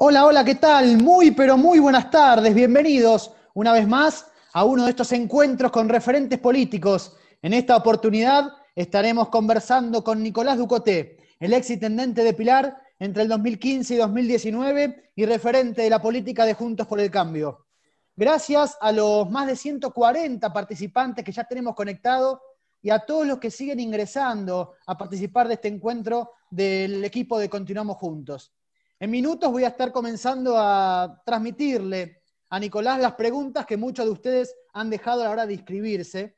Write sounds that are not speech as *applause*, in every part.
Hola, hola, ¿qué tal? Muy, pero muy buenas tardes. Bienvenidos una vez más a uno de estos encuentros con referentes políticos. En esta oportunidad estaremos conversando con Nicolás Ducoté, el ex intendente de Pilar entre el 2015 y 2019 y referente de la política de Juntos por el Cambio. Gracias a los más de 140 participantes que ya tenemos conectados y a todos los que siguen ingresando a participar de este encuentro del equipo de Continuamos Juntos. En minutos voy a estar comenzando a transmitirle a Nicolás las preguntas que muchos de ustedes han dejado a la hora de inscribirse.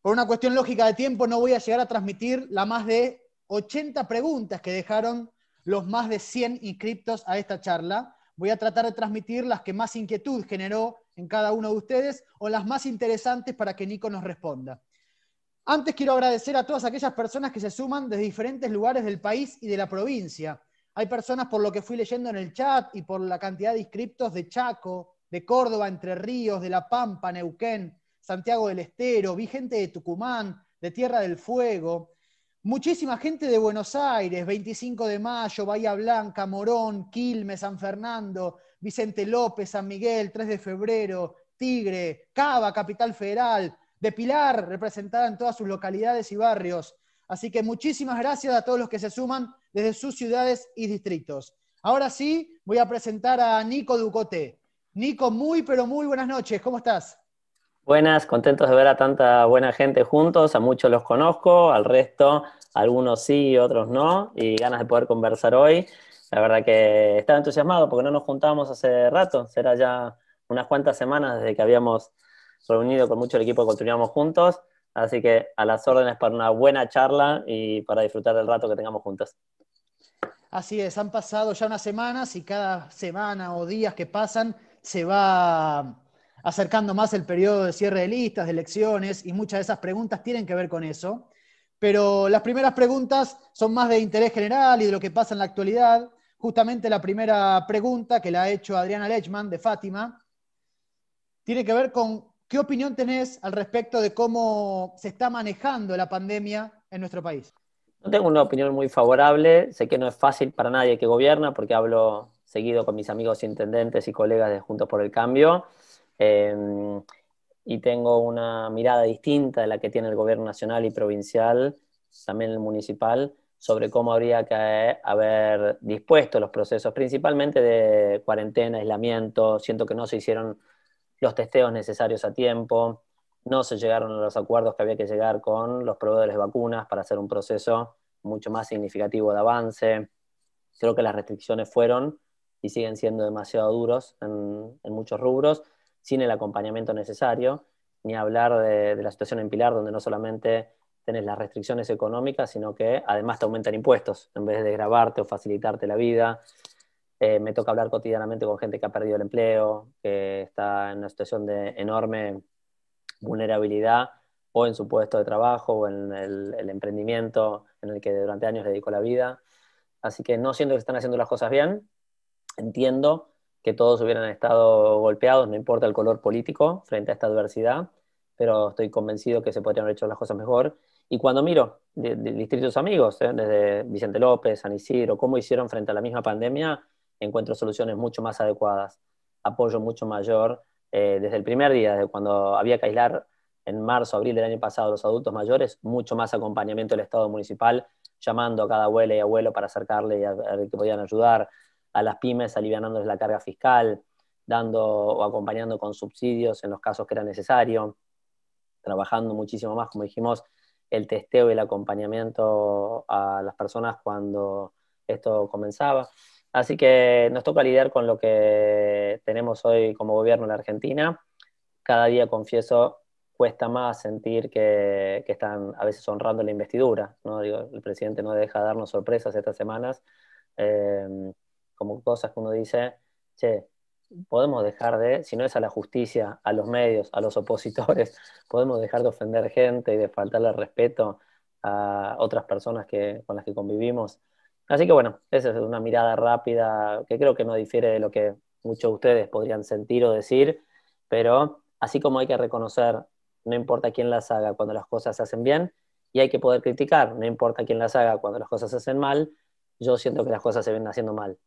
Por una cuestión lógica de tiempo no voy a llegar a transmitir las más de 80 preguntas que dejaron los más de 100 inscriptos a esta charla. Voy a tratar de transmitir las que más inquietud generó en cada uno de ustedes o las más interesantes para que Nico nos responda. Antes quiero agradecer a todas aquellas personas que se suman desde diferentes lugares del país y de la provincia hay personas, por lo que fui leyendo en el chat y por la cantidad de inscriptos de Chaco, de Córdoba, Entre Ríos, de La Pampa, Neuquén, Santiago del Estero, vi gente de Tucumán, de Tierra del Fuego, muchísima gente de Buenos Aires, 25 de Mayo, Bahía Blanca, Morón, Quilmes, San Fernando, Vicente López, San Miguel, 3 de Febrero, Tigre, Cava, Capital Federal, de Pilar, representada en todas sus localidades y barrios, Así que muchísimas gracias a todos los que se suman desde sus ciudades y distritos. Ahora sí, voy a presentar a Nico Ducote. Nico, muy, pero muy buenas noches. ¿Cómo estás? Buenas, contentos de ver a tanta buena gente juntos. A muchos los conozco, al resto, algunos sí, otros no. Y ganas de poder conversar hoy. La verdad que estaba entusiasmado porque no nos juntábamos hace rato. Será ya unas cuantas semanas desde que habíamos reunido con mucho el equipo que continuamos juntos. Así que a las órdenes para una buena charla y para disfrutar del rato que tengamos juntos. Así es, han pasado ya unas semanas y cada semana o días que pasan se va acercando más el periodo de cierre de listas, de elecciones, y muchas de esas preguntas tienen que ver con eso. Pero las primeras preguntas son más de interés general y de lo que pasa en la actualidad. Justamente la primera pregunta que la ha hecho Adriana Lechman de Fátima tiene que ver con ¿Qué opinión tenés al respecto de cómo se está manejando la pandemia en nuestro país? No tengo una opinión muy favorable. Sé que no es fácil para nadie que gobierna, porque hablo seguido con mis amigos intendentes y colegas de Juntos por el Cambio. Eh, y tengo una mirada distinta de la que tiene el gobierno nacional y provincial, también el municipal, sobre cómo habría que haber dispuesto los procesos, principalmente de cuarentena, aislamiento. Siento que no se hicieron los testeos necesarios a tiempo, no se llegaron a los acuerdos que había que llegar con los proveedores de vacunas para hacer un proceso mucho más significativo de avance. Creo que las restricciones fueron y siguen siendo demasiado duros en, muchos rubros, sin el acompañamiento necesario, ni hablar de, la situación en Pilar, donde no solamente tenés las restricciones económicas, sino que además te aumentan impuestos, en vez de grabarte o facilitarte la vida, eh, me toca hablar cotidianamente con gente que ha perdido el empleo, que está en una situación de enorme vulnerabilidad o en su puesto de trabajo o en el, emprendimiento en el que durante años dedicó la vida. Así que no siento que están haciendo las cosas bien, entiendo que todos hubieran estado golpeados, no importa el color político, frente a esta adversidad, pero estoy convencido que se podrían haber hecho las cosas mejor. Y cuando miro de, de distritos amigos, ¿eh? desde Vicente López, San Isidro, cómo hicieron frente a la misma pandemia, encuentro soluciones mucho más adecuadas, apoyo mucho mayor. Eh, desde el primer día, desde cuando había que aislar en marzo, abril del año pasado los adultos mayores, mucho más acompañamiento del Estado municipal, llamando a cada abuela y abuelo para acercarle y a, que podían ayudar, a las pymes aliviándoles la carga fiscal, dando o acompañando con subsidios en los casos que era necesario, trabajando muchísimo más, como dijimos, el testeo y el acompañamiento a las personas cuando esto comenzaba. Así que nos toca lidiar con lo que tenemos hoy como gobierno en la Argentina. Cada día, confieso, cuesta más sentir que, están a veces honrando la investidura. ¿no? Digo, el presidente no deja darnos sorpresas estas semanas, em, como cosas que uno dice, che, podemos dejar de, si no es a la justicia, a los medios, a los opositores, *laughs* podemos dejar de ofender gente y de faltarle respeto a otras personas que, con las que convivimos. Así que bueno, esa es una mirada rápida que creo que no difiere de lo que muchos de ustedes podrían sentir o decir, pero así como hay que reconocer, no importa quién las haga cuando las cosas se hacen bien, y hay que poder criticar, no importa quién las haga cuando las cosas se hacen mal, yo siento que las cosas se vienen haciendo mal.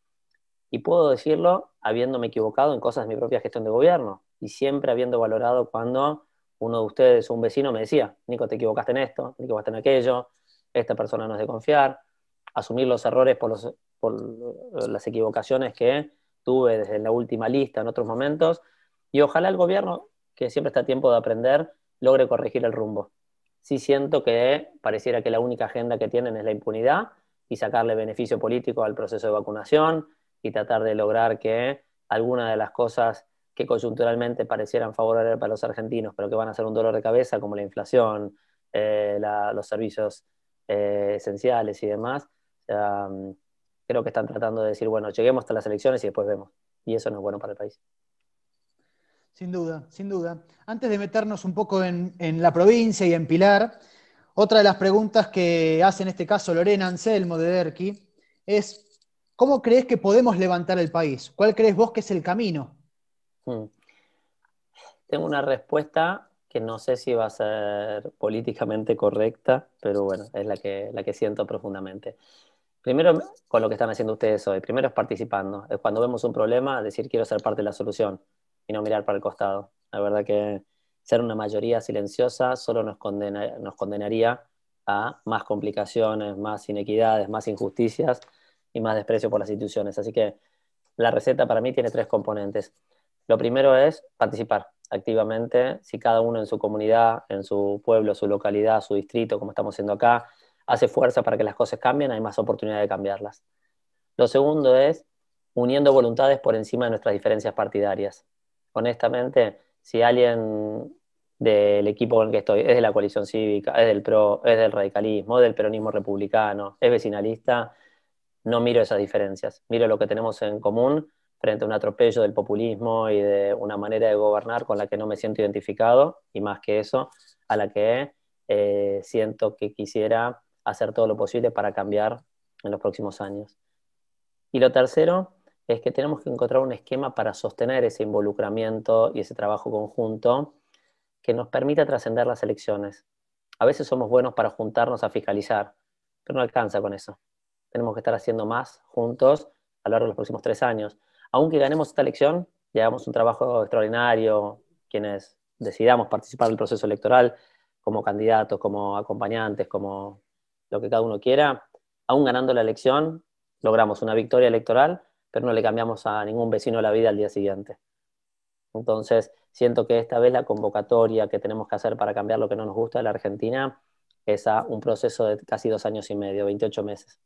Y puedo decirlo habiéndome equivocado en cosas de mi propia gestión de gobierno y siempre habiendo valorado cuando uno de ustedes o un vecino me decía, Nico, te equivocaste en esto, te equivocaste en aquello, esta persona no es de confiar, asumir los errores por, los, por las equivocaciones que tuve desde la última lista en otros momentos, y ojalá el gobierno, que siempre está a tiempo de aprender, logre corregir el rumbo. Sí siento que pareciera que la única agenda que tienen es la impunidad y sacarle beneficio político al proceso de vacunación y tratar de lograr que algunas de las cosas que coyunturalmente parecieran favorables para los argentinos, pero que van a ser un dolor de cabeza, como la inflación, eh, los servicios eh, esenciales y demás, creo que están tratando de decir, bueno, lleguemos hasta las elecciones y después vemos. Y eso no es bueno para el país. Sin duda, sin duda. Antes de meternos un poco en, la provincia y en Pilar, otra de las preguntas que hace en este caso Lorena Anselmo de Derqui es, ¿cómo crees que podemos levantar el país? ¿Cuál crees vos que es el camino? Hmm. Tengo una respuesta que no sé si va a ser políticamente correcta, pero bueno, es la que siento profundamente. Primero, con lo que están haciendo ustedes hoy, primero es participando. Es cuando vemos un problema, decir quiero ser parte de la solución y no mirar para el costado. La verdad que ser una mayoría silenciosa solo nos, nos condenaría a más complicaciones, más inequidades, más injusticias y más desprecio por las instituciones. Así que la receta para mí tiene tres componentes. Lo primero es participar activamente, si cada uno en su comunidad, en su pueblo, su localidad, su distrito, como estamos haciendo acá, hace fuerza para que las cosas cambien, hay más oportunidad de cambiarlas. Lo segundo es uniendo voluntades por encima de nuestras diferencias partidarias. Honestamente, si alguien del equipo con el que estoy es de la coalición cívica, es del PRO, es del radicalismo, es del peronismo republicano, es vecinalista, no miro esas diferencias, miro lo que tenemos en común frente a un atropello del populismo y de una manera de gobernar con la que no me siento identificado y más que eso, a la que eh, siento que quisiera hacer todo lo posible para cambiar en los próximos años. Y lo tercero es que tenemos que encontrar un esquema para sostener ese involucramiento y ese trabajo conjunto que nos permita trascender las elecciones. A veces somos buenos para juntarnos a fiscalizar, pero no alcanza con eso. Tenemos que estar haciendo más juntos a lo largo de los próximos tres años. Aunque ganemos esta elección llevamos un trabajo extraordinario, quienes decidamos participar del proceso electoral como candidatos, como acompañantes, como lo que cada uno quiera, aún ganando la elección, logramos una victoria electoral, pero no le cambiamos a ningún vecino la vida al día siguiente. Entonces, siento que esta vez la convocatoria que tenemos que hacer para cambiar lo que no nos gusta de la Argentina es a un proceso de casi dos años y medio, 28 meses.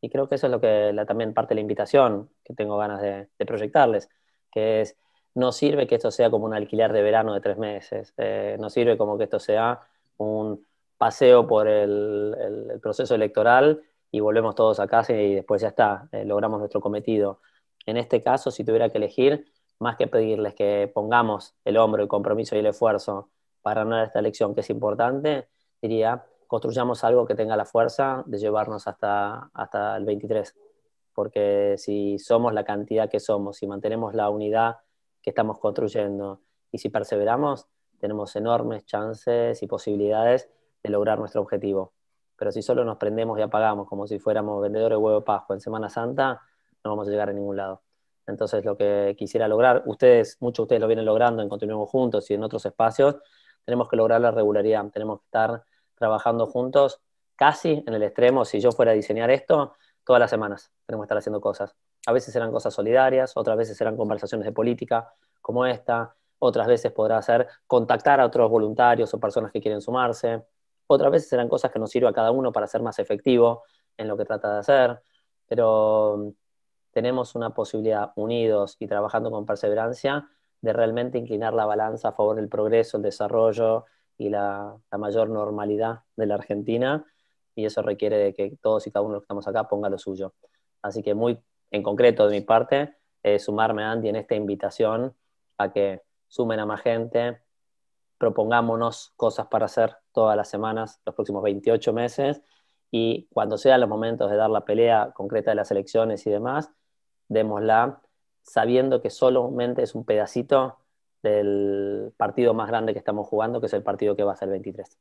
Y creo que eso es lo que también parte de la invitación que tengo ganas de, proyectarles, que es, no sirve que esto sea como un alquiler de verano de tres meses, eh, no sirve como que esto sea un paseo por el, proceso electoral y volvemos todos a casa y después ya está, eh, logramos nuestro cometido. En este caso, si tuviera que elegir, más que pedirles que pongamos el hombro, el compromiso y el esfuerzo para ganar esta elección, que es importante, diría, construyamos algo que tenga la fuerza de llevarnos hasta, hasta el 23. Porque si somos la cantidad que somos, si mantenemos la unidad que estamos construyendo y si perseveramos, tenemos enormes chances y posibilidades de lograr nuestro objetivo. Pero si solo nos prendemos y apagamos como si fuéramos vendedores de huevo de Pascua en Semana Santa, no vamos a llegar a ningún lado. Entonces, lo que quisiera lograr, ustedes, muchos de ustedes lo vienen logrando en Continuemos Juntos y en otros espacios, tenemos que lograr la regularidad, tenemos que estar trabajando juntos casi en el extremo, si yo fuera a diseñar esto, todas las semanas tenemos que estar haciendo cosas. A veces serán cosas solidarias, otras veces serán conversaciones de política como esta, otras veces podrá ser contactar a otros voluntarios o personas que quieren sumarse, otras veces serán cosas que nos sirva a cada uno para ser más efectivo en lo que trata de hacer, pero mm, tenemos una posibilidad, unidos y trabajando con perseverancia, de realmente inclinar la balanza a favor del progreso, el desarrollo y la, mayor normalidad de la Argentina, y eso requiere de que todos y cada uno de los que estamos acá ponga lo suyo. Así que muy en concreto de mi parte, eh, sumarme a Andy en esta invitación a que sumen a más gente, propongámonos cosas para hacer todas las semanas, los próximos 28 meses, y cuando sean los momentos de dar la pelea concreta de las elecciones y demás, démosla sabiendo que solamente es un pedacito del partido más grande que estamos jugando, que es el partido que va a ser el 23.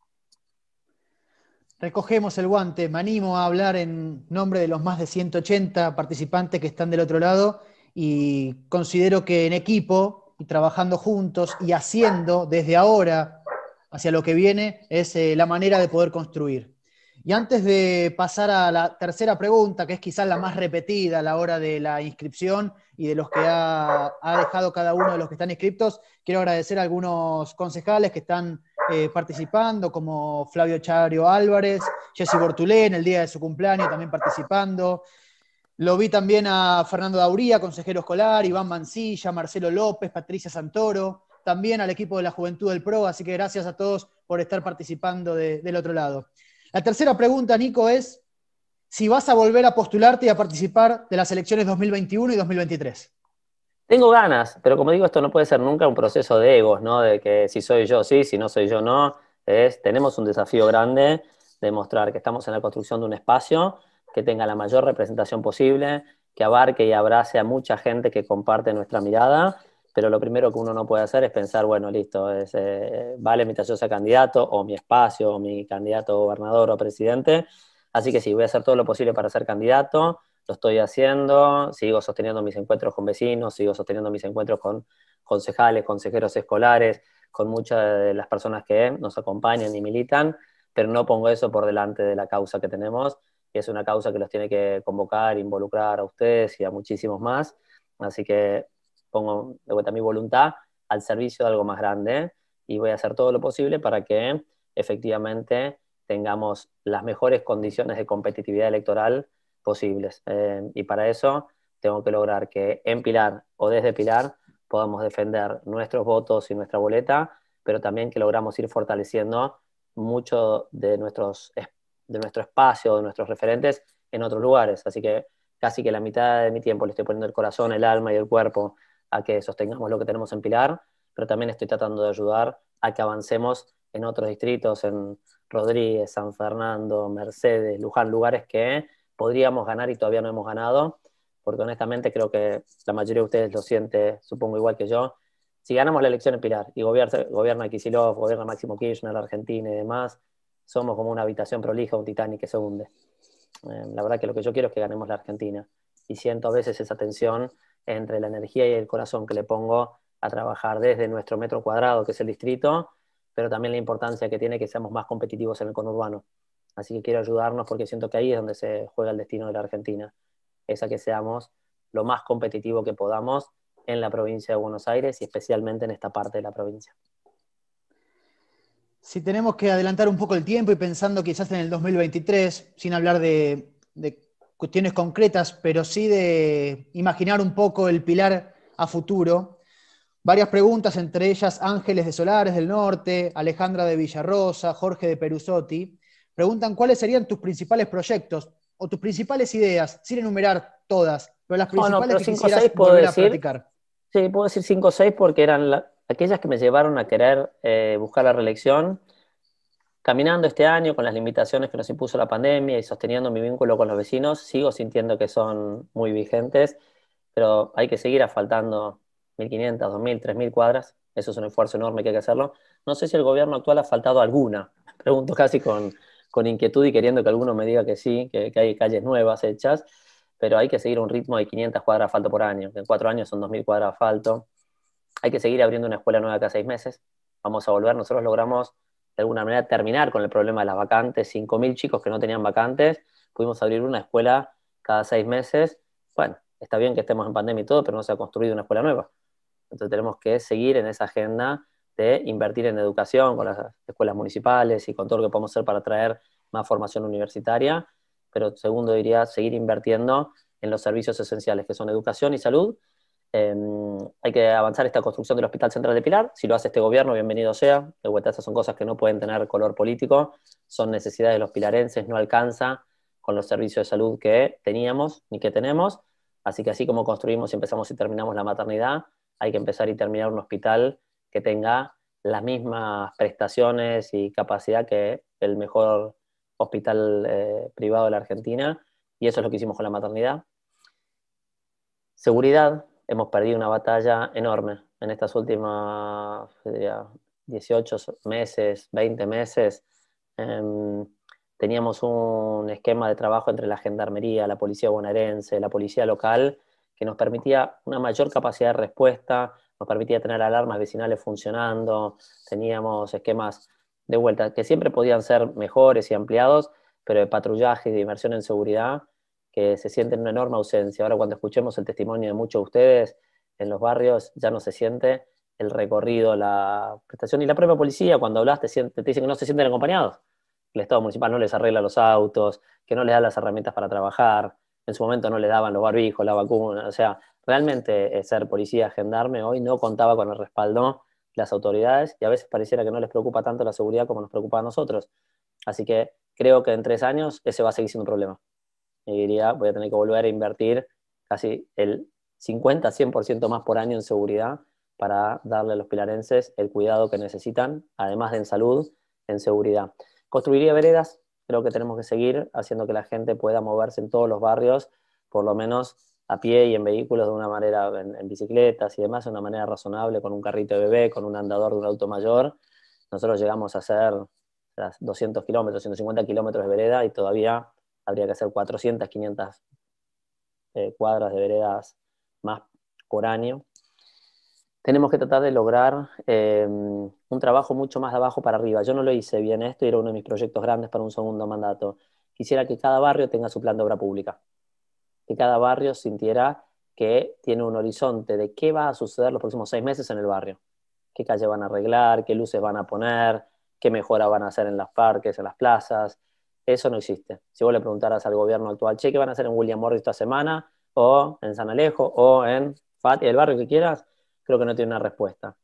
Recogemos el guante, me animo a hablar en nombre de los más de 180 participantes que están del otro lado y considero que en equipo y trabajando juntos y haciendo desde ahora hacia lo que viene es eh, la manera de poder construir. Y antes de pasar a la tercera pregunta, que es quizás la más repetida a la hora de la inscripción y de los que ha, dejado cada uno de los que están inscriptos, quiero agradecer a algunos concejales que están eh, participando, como Flavio Chario Álvarez, Jesse Bortulé en el día de su cumpleaños también participando, lo vi también a Fernando Dauría, consejero escolar, Iván Mancilla, Marcelo López, Patricia Santoro, también al equipo de la Juventud del PRO, así que gracias a todos por estar participando del otro lado. La tercera pregunta, Nico, es si vas a volver a postularte y a participar de las elecciones 2021 y 2023. Tengo ganas, pero como digo, esto no puede ser nunca un proceso de egos, ¿no? De que si soy yo sí, si no soy yo no. Es, tenemos un desafío grande de mostrar que estamos en la construcción de un espacio que tenga la mayor representación posible, que abarque y abrace a mucha gente que comparte nuestra mirada, pero lo primero que uno no puede hacer es pensar, bueno, listo, es, mientras eh, vale mi candidato o mi espacio o mi candidato gobernador o presidente, así que sí, voy a hacer todo lo posible para ser candidato, lo estoy haciendo, sigo sosteniendo mis encuentros con vecinos, sigo sosteniendo mis encuentros con concejales, consejeros escolares, con muchas de las personas que nos acompañan y militan, pero no pongo eso por delante de la causa que tenemos, que es una causa que los tiene que convocar, involucrar a ustedes y a muchísimos más. Así que pongo de vuelta mi voluntad al servicio de algo más grande ¿eh? y voy a hacer todo lo posible para que efectivamente tengamos las mejores condiciones de competitividad electoral posibles. Eh, y para eso tengo que lograr que en Pilar o desde Pilar podamos defender nuestros votos y nuestra boleta, pero también que logramos ir fortaleciendo mucho de nuestros de nuestro espacio, de nuestros referentes en otros lugares. Así que casi que la mitad de mi tiempo le estoy poniendo el corazón, el alma y el cuerpo a que sostengamos lo que tenemos en Pilar, pero también estoy tratando de ayudar a que avancemos en otros distritos, en Rodríguez, San Fernando, Mercedes, Luján, lugares que podríamos ganar y todavía no hemos ganado, porque honestamente creo que la mayoría de ustedes lo siente, supongo igual que yo. Si ganamos la elección en Pilar y gobierna, gobierna gobierna Máximo Kirchner, Argentina y demás, somos como una habitación prolija, un Titanic que se hunde. Em, la verdad que lo que yo quiero es que ganemos la Argentina. Y siento a veces esa tensión entre la energía y el corazón que le pongo a trabajar desde nuestro metro cuadrado, que es el distrito, pero también la importancia que tiene que seamos más competitivos en el conurbano. Así que quiero ayudarnos porque siento que ahí es donde se juega el destino de la Argentina. Esa que seamos lo más competitivo que podamos en la provincia de Buenos Aires y especialmente en esta parte de la provincia. Si tenemos que adelantar un poco el tiempo y pensando quizás en el 2023, sin hablar de, cuestiones concretas, pero sí de imaginar un poco el pilar a futuro. Varias preguntas, entre ellas Ángeles de Solares del Norte, Alejandra de Villarrosa, Jorge de Perusotti, preguntan cuáles serían tus principales proyectos o tus principales ideas, sin enumerar todas, pero las principales que quisieras volver a Sí, puedo decir cinco o seis porque eran las aquellas que me llevaron a querer eh, buscar la reelección, caminando este año con las limitaciones que nos impuso la pandemia y sosteniendo mi vínculo con los vecinos, sigo sintiendo que son muy vigentes, pero hay que seguir asfaltando 1.500, 2.000, 3.000 cuadras. Eso es un esfuerzo enorme que hay que hacerlo. No sé si el gobierno actual ha faltado alguna. *laughs* Pregunto casi con, inquietud y queriendo que alguno me diga que sí, que, hay calles nuevas hechas pero hay que seguir un ritmo de 500 cuadras de asfalto por año, que en cuatro años son 2.000 cuadras asfalto, hay que seguir abriendo una escuela nueva cada seis meses, vamos a volver, nosotros logramos de alguna manera terminar con el problema de las vacantes, 5.000 chicos que no tenían vacantes, pudimos abrir una escuela cada seis meses, bueno, está bien que estemos en pandemia y todo, pero no se ha construido una escuela nueva. Entonces tenemos que seguir en esa agenda de invertir en educación con las escuelas municipales y con todo lo que podemos hacer para traer más formación universitaria, pero segundo diría seguir invirtiendo en los servicios esenciales que son educación y salud Em, hay que avanzar esta construcción del Hospital Central de Pilar. Si lo hace este gobierno, bienvenido sea. De vuelta, esas son cosas que no pueden tener color político, son necesidades de los pilarenses, no alcanza con los servicios de salud que teníamos ni que tenemos. Así que así como construimos y empezamos y terminamos la maternidad, hay que empezar y terminar un hospital que tenga las mismas prestaciones y capacidad que el mejor hospital eh, privado de la Argentina. Y eso es lo que hicimos con la maternidad. Seguridad, hemos perdido una batalla enorme en estas últimas 18 meses, 20 meses. Em, teníamos un esquema de trabajo entre la gendarmería, la policía bonaerense, la policía local, que nos permitía una mayor capacidad de respuesta, nos permitía tener alarmas vecinales funcionando, teníamos esquemas de vuelta que siempre podían ser mejores y ampliados, pero de patrullaje y de inversión en seguridad que se sienten una enorme ausencia. Ahora cuando escuchemos el testimonio de muchos de ustedes en los barrios, ya no se siente el recorrido, la prestación y la propia policía, cuando hablaste, te, te dicen que no se sienten acompañados. El Estado municipal no les arregla los autos, que no les da las herramientas para trabajar, en su momento no les daban los barbijos, la vacuna, o sea, realmente eh, ser policía, gendarme hoy no contaba con el respaldo de las autoridades y a veces pareciera que no les preocupa tanto la seguridad como nos preocupa a nosotros. Así que creo que en tres años ese va a seguir siendo un problema. Y voy a tener que volver a invertir casi el 50-100% más por año en seguridad para darle a los pilarenses el cuidado que necesitan, además de en salud, en seguridad. Construiría veredas, creo que tenemos que seguir haciendo que la gente pueda moverse en todos los barrios, por lo menos a pie y en vehículos de una manera, en, bicicletas y demás, de una manera razonable, con un carrito de bebé, con un andador de un auto mayor. Nosotros llegamos a hacer 200 kilómetros, 150 kilómetros de vereda y todavía habría que hacer 400, 500 eh, cuadras de veredas más por año. Tenemos que tratar de lograr eh, un trabajo mucho más de abajo para arriba. Yo no lo hice bien esto y era uno de mis proyectos grandes para un segundo mandato. Quisiera que cada barrio tenga su plan de obra pública, que cada barrio sintiera que tiene un horizonte de qué va a suceder los próximos seis meses en el barrio, qué calle van a arreglar, qué luces van a poner, qué mejora van a hacer en los parques, en las plazas, eso no existe. Si vos le preguntaras al gobierno actual, che, ¿qué van a hacer en William Morris esta semana? O en San Alejo, o en FAT, el barrio que quieras, creo que no tiene una respuesta.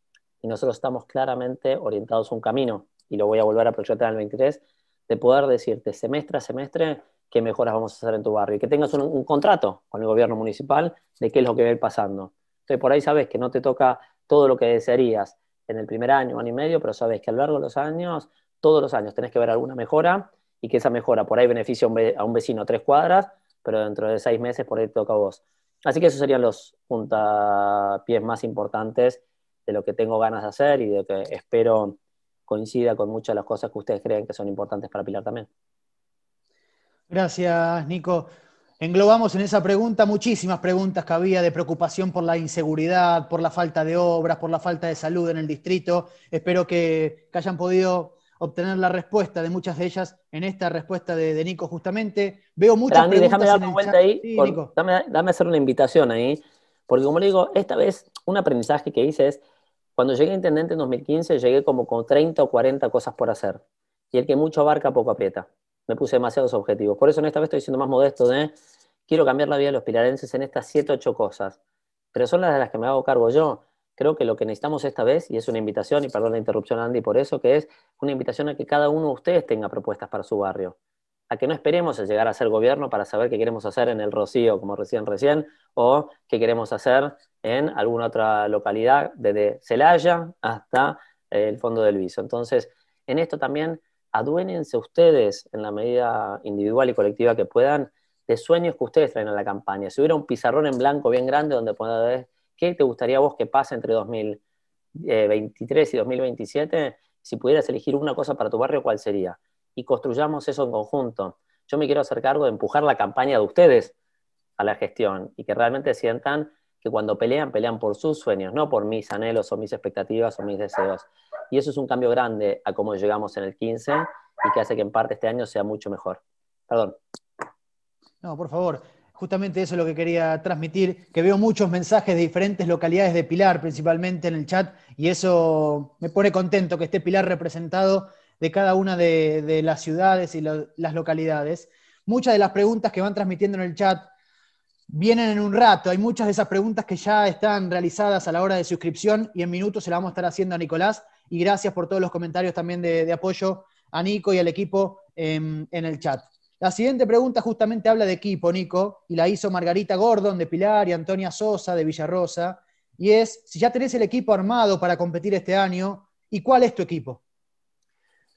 Y nosotros estamos claramente orientados a un camino, y lo voy a volver a proyectar en el 23, de poder decirte semestre a semestre qué mejoras vamos a hacer en tu barrio, y que tengas un, contrato con el gobierno municipal de qué es lo que va a ir pasando. Entonces, por ahí sabes que no te toca todo lo que desearías en el primer año, año y medio, pero sabes que a lo largo de los años, todos los años tenés que ver alguna mejora y que esa mejora por ahí beneficia a un vecino tres cuadras, pero dentro de seis meses por ahí toca a vos. Así que esos serían los puntapiés más importantes de lo que tengo ganas de hacer y de lo que espero coincida con muchas de las cosas que ustedes creen que son importantes para Pilar también. Gracias, Nico. Englobamos en esa pregunta muchísimas preguntas que había de preocupación por la inseguridad, por la falta de obras, por la falta de salud en el distrito. Espero que hayan podido obtener la respuesta de muchas de ellas en esta respuesta de, Nico justamente. Veo muchas preguntas Déjame una Dame, hacer una invitación ahí, porque como le digo, esta vez un aprendizaje que hice es, cuando llegué a Intendente en 2015, llegué como con 30 o 40 cosas por hacer, y el que mucho abarca, poco aprieta. Me puse demasiados objetivos. Por eso en esta vez estoy siendo más modesto de, quiero cambiar la vida de los pilarenses en estas 7 o 8 cosas, pero son las de las que me hago cargo yo creo que lo que necesitamos esta vez, y es una invitación, y perdón la interrupción Andy por eso, que es una invitación a que cada uno de ustedes tenga propuestas para su barrio. A que no esperemos a llegar a ser gobierno para saber qué queremos hacer en el Rocío, como recién recién, o qué queremos hacer en alguna otra localidad, desde Celaya hasta eh, el fondo del Viso. Entonces, en esto también aduénense ustedes, en la medida individual y colectiva que puedan, de sueños que ustedes traen a la campaña. Si hubiera un pizarrón en blanco bien grande donde pueda poder ¿Qué te gustaría vos que pase entre 2023 y 2027? Si pudieras elegir una cosa para tu barrio, ¿cuál sería? Y construyamos eso en conjunto. Yo me quiero hacer cargo de empujar la campaña de ustedes a la gestión y que realmente sientan que cuando pelean, pelean por sus sueños, no por mis anhelos o mis expectativas o mis deseos. Y eso es un cambio grande a cómo llegamos en el 15 y que hace que en parte este año sea mucho mejor. Perdón. No, por favor justamente eso es lo que quería transmitir, que veo muchos mensajes de diferentes localidades de Pilar, principalmente en el chat, y eso me pone contento que esté Pilar representado de cada una de, las ciudades y las localidades. Muchas de las preguntas que van transmitiendo en el chat vienen en un rato, hay muchas de esas preguntas que ya están realizadas a la hora de suscripción y en minutos se las vamos a estar haciendo a Nicolás, y gracias por todos los comentarios también de, apoyo a Nico y al equipo en el chat. La siguiente pregunta justamente habla de equipo, Nico, y la hizo Margarita Gordon de Pilar y Antonia Sosa de Villarrosa, y es si ya tenés el equipo armado para competir este año y cuál es tu equipo.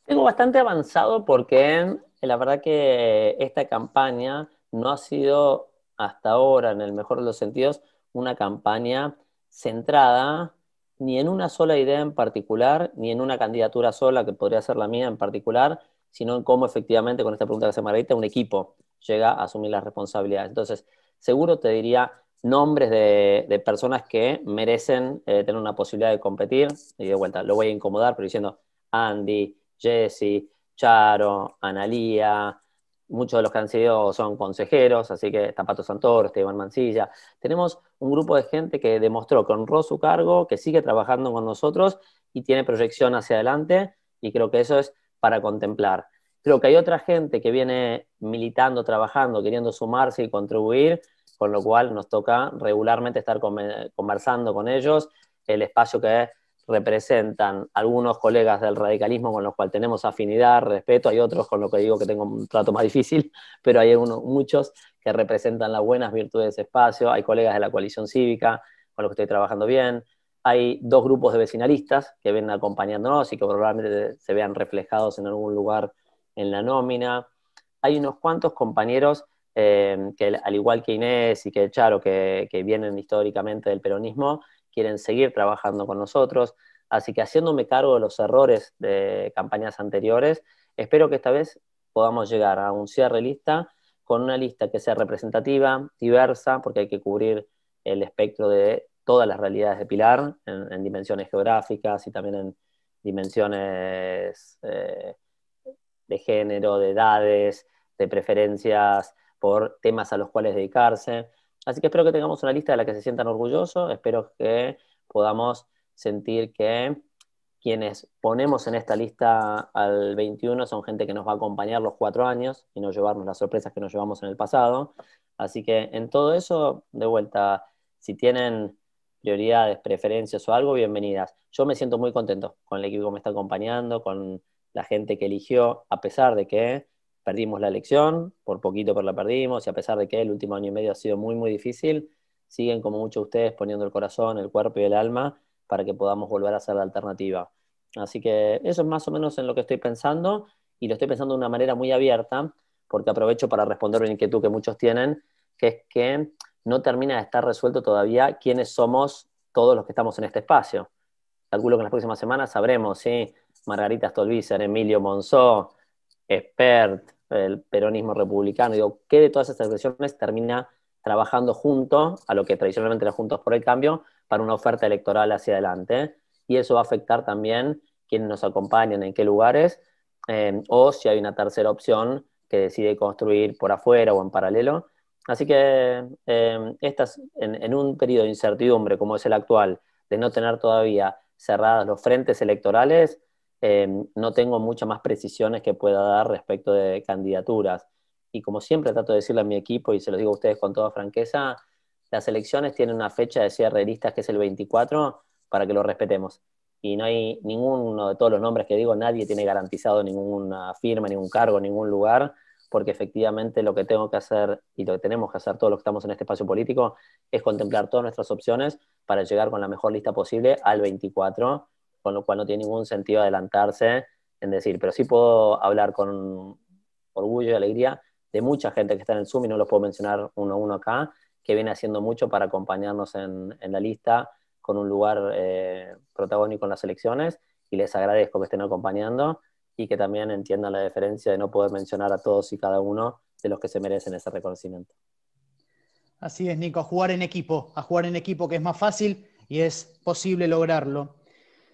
Tengo bastante avanzado porque la verdad que esta campaña no ha sido hasta ahora, en el mejor de los sentidos, una campaña centrada ni en una sola idea en particular, ni en una candidatura sola, que podría ser la mía en particular, sino en cómo efectivamente, con esta pregunta que hace Margarita, un equipo llega a asumir las responsabilidades. Entonces, seguro te diría nombres de, personas que merecen eh, tener una posibilidad de competir, y de vuelta, lo voy a incomodar, pero diciendo Andy, Jesse, Charo, Analía, muchos de los que han sido son consejeros, así que Tapato Santor, Esteban Mancilla. Tenemos un grupo de gente que demostró que honró su cargo, que sigue trabajando con nosotros y tiene proyección hacia adelante, y creo que eso es para contemplar. Creo que hay otra gente que viene militando, trabajando, queriendo sumarse y contribuir, con lo cual nos toca regularmente estar conversando con ellos, el espacio que representan algunos colegas del radicalismo con los cuales tenemos afinidad, respeto, hay otros con los que digo que tengo un trato más difícil, *laughs* pero hay muchos que representan las buenas virtudes de ese espacio, hay colegas de la coalición cívica con los que estoy trabajando bien, hay dos grupos de vecinalistas que ven acompañándonos y que probablemente se vean reflejados en algún lugar en la nómina. Hay unos cuantos compañeros eh, que, al igual que Inés y que Charo, que, que vienen históricamente del peronismo, quieren seguir trabajando con nosotros. Así que haciéndome cargo de los errores de campañas anteriores, espero que esta vez podamos llegar a un cierre lista con una lista que sea representativa, diversa, porque hay que cubrir el espectro de todas las realidades de Pilar, en, dimensiones geográficas y también en dimensiones eh, de género, de edades, de preferencias por temas a los cuales dedicarse. Así que espero que tengamos una lista de la que se sientan orgullosos, espero que podamos sentir que quienes ponemos en esta lista al 21 son gente que nos va a acompañar los cuatro años y no llevarnos las sorpresas que nos llevamos en el pasado. Así que en todo eso, de vuelta, si tienen prioridades, preferencias o algo, bienvenidas. Yo me siento muy contento con el equipo que me está acompañando, con la gente que eligió, a pesar de que perdimos la elección, por poquito pero la perdimos, y a pesar de que el último año y medio ha sido muy, muy difícil, siguen como muchos de ustedes poniendo el corazón, el cuerpo y el alma para que podamos volver a ser la alternativa. Así que eso es más o menos en lo que estoy pensando y lo estoy pensando de una manera muy abierta, porque aprovecho para responder una inquietud que muchos tienen, que es que no termina de estar resuelto todavía quiénes somos todos los que estamos en este espacio. Calculo que en las próximas semanas sabremos, ¿sí? Margarita Stolbizer, Emilio Monzó, Expert, el peronismo republicano, digo, ¿qué de todas estas expresiones termina trabajando junto a lo que tradicionalmente era Juntos por el Cambio para una oferta electoral hacia adelante? Y eso va a afectar también quiénes nos acompañan, en qué lugares, eh, o si hay una tercera opción que decide construir por afuera o en paralelo, Así que em, en, un periodo de incertidumbre como es el actual, de no tener todavía cerrados los frentes electorales, em, no tengo muchas más precisiones que pueda dar respecto de candidaturas. Y como siempre trato de decirle a mi equipo, y se lo digo a ustedes con toda franqueza, las elecciones tienen una fecha de cierre de listas que es el 24 para que lo respetemos. Y no hay ninguno de todos los nombres que digo, nadie tiene garantizado ninguna firma, ningún cargo, ningún lugar porque efectivamente lo que tengo que hacer y lo que tenemos que hacer todos los que estamos en este espacio político es contemplar todas nuestras opciones para llegar con la mejor lista posible al 24, con lo cual no tiene ningún sentido adelantarse en decir, pero sí puedo hablar con orgullo y alegría de mucha gente que está en el Zoom y no los puedo mencionar uno a uno acá, que viene haciendo mucho para acompañarnos en, la lista con un lugar eh, protagónico en las elecciones y les agradezco que estén acompañando y que también entiendan la diferencia de no poder mencionar a todos y cada uno de los que se merecen ese reconocimiento. Así es, Nico, a jugar en equipo, a jugar en equipo que es más fácil y es posible lograrlo.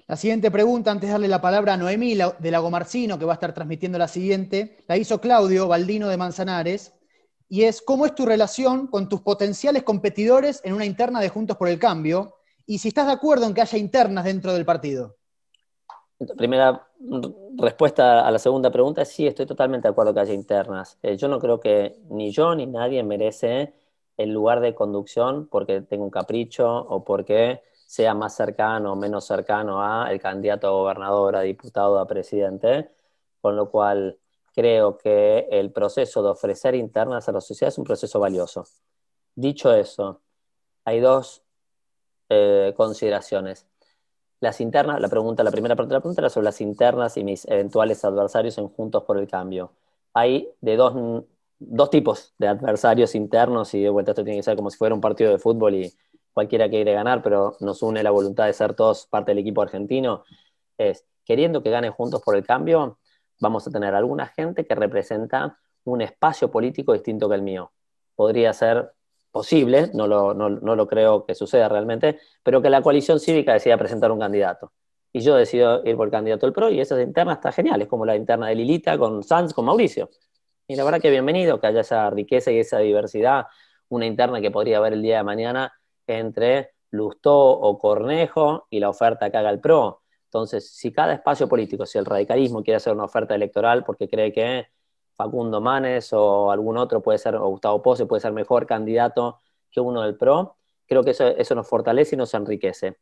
La siguiente pregunta, antes de darle la palabra a Noemí de Lagomarcino, que va a estar transmitiendo la siguiente, la hizo Claudio Baldino de Manzanares, y es, ¿cómo es tu relación con tus potenciales competidores en una interna de Juntos por el Cambio? Y si estás de acuerdo en que haya internas dentro del partido primera respuesta a la segunda pregunta, es sí, estoy totalmente de acuerdo que haya internas. Eh, yo no creo que ni yo ni nadie merece el lugar de conducción porque tengo un capricho o porque sea más cercano o menos cercano a el candidato a gobernador, a diputado, a presidente, con lo cual creo que el proceso de ofrecer internas a la sociedad es un proceso valioso. Dicho eso, hay dos eh, consideraciones. Las internas, la pregunta, la primera parte de la pregunta era sobre las internas y mis eventuales adversarios en Juntos por el Cambio. Hay de dos, tipos de adversarios internos y de vuelta esto tiene que ser como si fuera un partido de fútbol y cualquiera quiere ganar, pero nos une la voluntad de ser todos parte del equipo argentino. Es queriendo que ganen Juntos por el Cambio, vamos a tener alguna gente que representa un espacio político distinto que el mío. Podría ser posible, no lo, no, lo creo que suceda realmente, pero que la coalición cívica decida presentar un candidato. Y yo decido ir por el candidato del PRO y esa interna está genial, es como la interna de Lilita con Sanz, con Mauricio. Y la verdad que bienvenido que haya esa riqueza y esa diversidad, una interna que podría haber el día de mañana entre Lustó o Cornejo y la oferta que haga el PRO. Entonces, si cada espacio político, si el radicalismo quiere hacer una oferta electoral porque cree que Facundo Manes o algún otro puede ser, o Gustavo Pose puede ser mejor candidato que uno del PRO, creo que eso, nos fortalece y nos enriquece.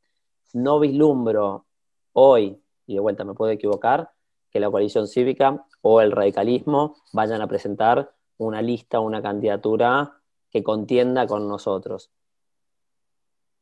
No vislumbro hoy, y de vuelta me puedo equivocar, que la coalición cívica o el radicalismo vayan a presentar una lista, una candidatura que contienda con nosotros.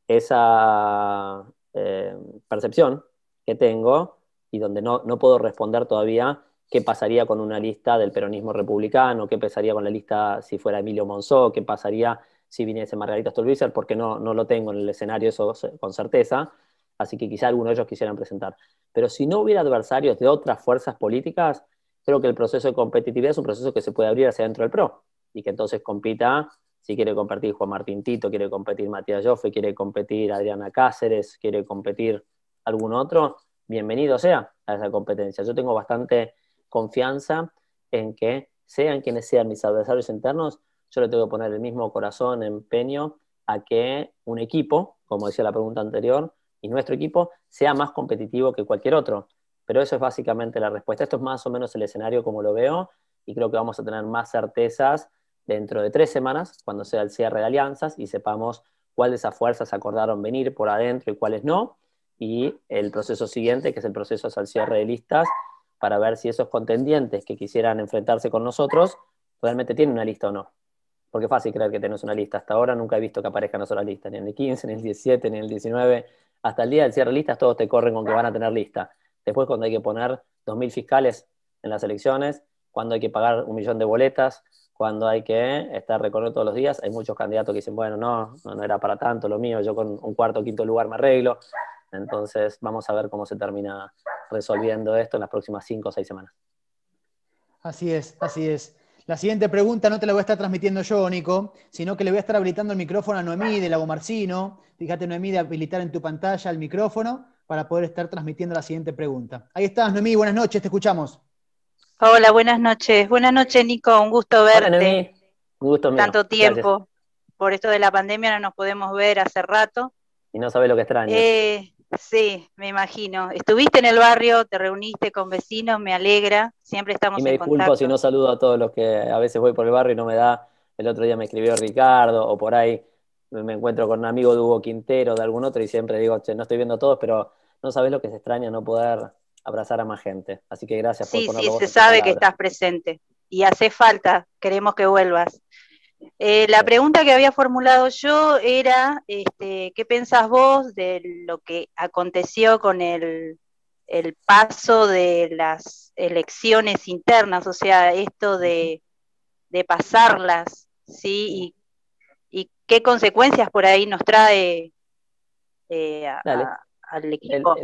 Esa eh, percepción que tengo y donde no puedo responder todavía qué pasaría con una lista del peronismo republicano, qué pasaría con la lista si fuera Emilio Monzó, qué pasaría si viniese Margarita Stolbizer, porque no, no lo tengo en el escenario eso con certeza, así que quizá alguno de ellos quisieran presentar. Pero si no hubiera adversarios de otras fuerzas políticas, creo que el proceso de competitividad es un proceso que se puede abrir hacia dentro del PRO y que entonces compita, si quiere competir Juan Martín Tito, quiere competir Matías Joffe, quiere competir Adriana Cáceres, quiere competir algún otro, bienvenido sea a esa competencia. Yo tengo bastante confianza en que sean quienes sean mis adversarios internos, yo le tengo que poner el mismo corazón, empeño a que un equipo, como decía la pregunta anterior, y nuestro equipo sea más competitivo que cualquier otro. Pero eso es básicamente la respuesta. Esto es más o menos el escenario como lo veo y creo que vamos a tener más certezas dentro de tres semanas, cuando sea el cierre de alianzas y sepamos cuáles de esas fuerzas acordaron venir por adentro y cuáles no. Y el proceso siguiente, que es el proceso al cierre de listas, para ver si esos contendientes que quisieran enfrentarse con nosotros realmente tienen una lista o no. Porque es fácil creer que tenemos una lista. Hasta ahora nunca he visto que aparezca una sola lista, ni en el 15, ni en el 17, ni en el 19. Hasta el día del cierre de listas todos te corren con que van a tener lista. Después cuando hay que poner 2.000 fiscales en las elecciones, cuando hay que pagar un millón de boletas, cuando hay que estar recorriendo todos los días, hay muchos candidatos que dicen, bueno, no, no, no era para tanto lo mío, yo con un cuarto o quinto lugar me arreglo. Entonces vamos a ver cómo se termina resolviendo esto en las próximas cinco o seis semanas. Así es, así es. La siguiente pregunta no te la voy a estar transmitiendo yo, Nico, sino que le voy a estar habilitando el micrófono a Noemí de Lago Marcino. Fíjate, Noemí, de habilitar en tu pantalla el micrófono para poder estar transmitiendo la siguiente pregunta. Ahí estás, Noemí, buenas noches, te escuchamos. Hola, buenas noches. Buenas noches, Nico, un gusto verte. Hola, Un gusto mío. Tanto tiempo. Por esto de la pandemia no nos podemos ver hace rato. Y no sabe lo que extraño. Eh, Sí, me imagino. Estuviste en el barrio, te reuniste con vecinos, me alegra, siempre estamos en contacto. Y me disculpo si no saludo a todos los que a veces voy por el barrio y no me da, el otro día me escribió Ricardo, o por ahí me encuentro con un amigo de Hugo Quintero, de algún otro, y siempre digo, che, no estoy viendo a todos, pero no sabes lo que se extraña no poder abrazar a más gente. Así que gracias por Sí, sí, se sabe que estás presente y hace falta, queremos que vuelvas. Eh, la pregunta que había formulado yo era, este, ¿qué pensás vos de lo que aconteció con el, paso de las elecciones internas? O sea, esto de, pasarlas, ¿sí? Y, qué consecuencias por ahí nos trae eh, al equipo.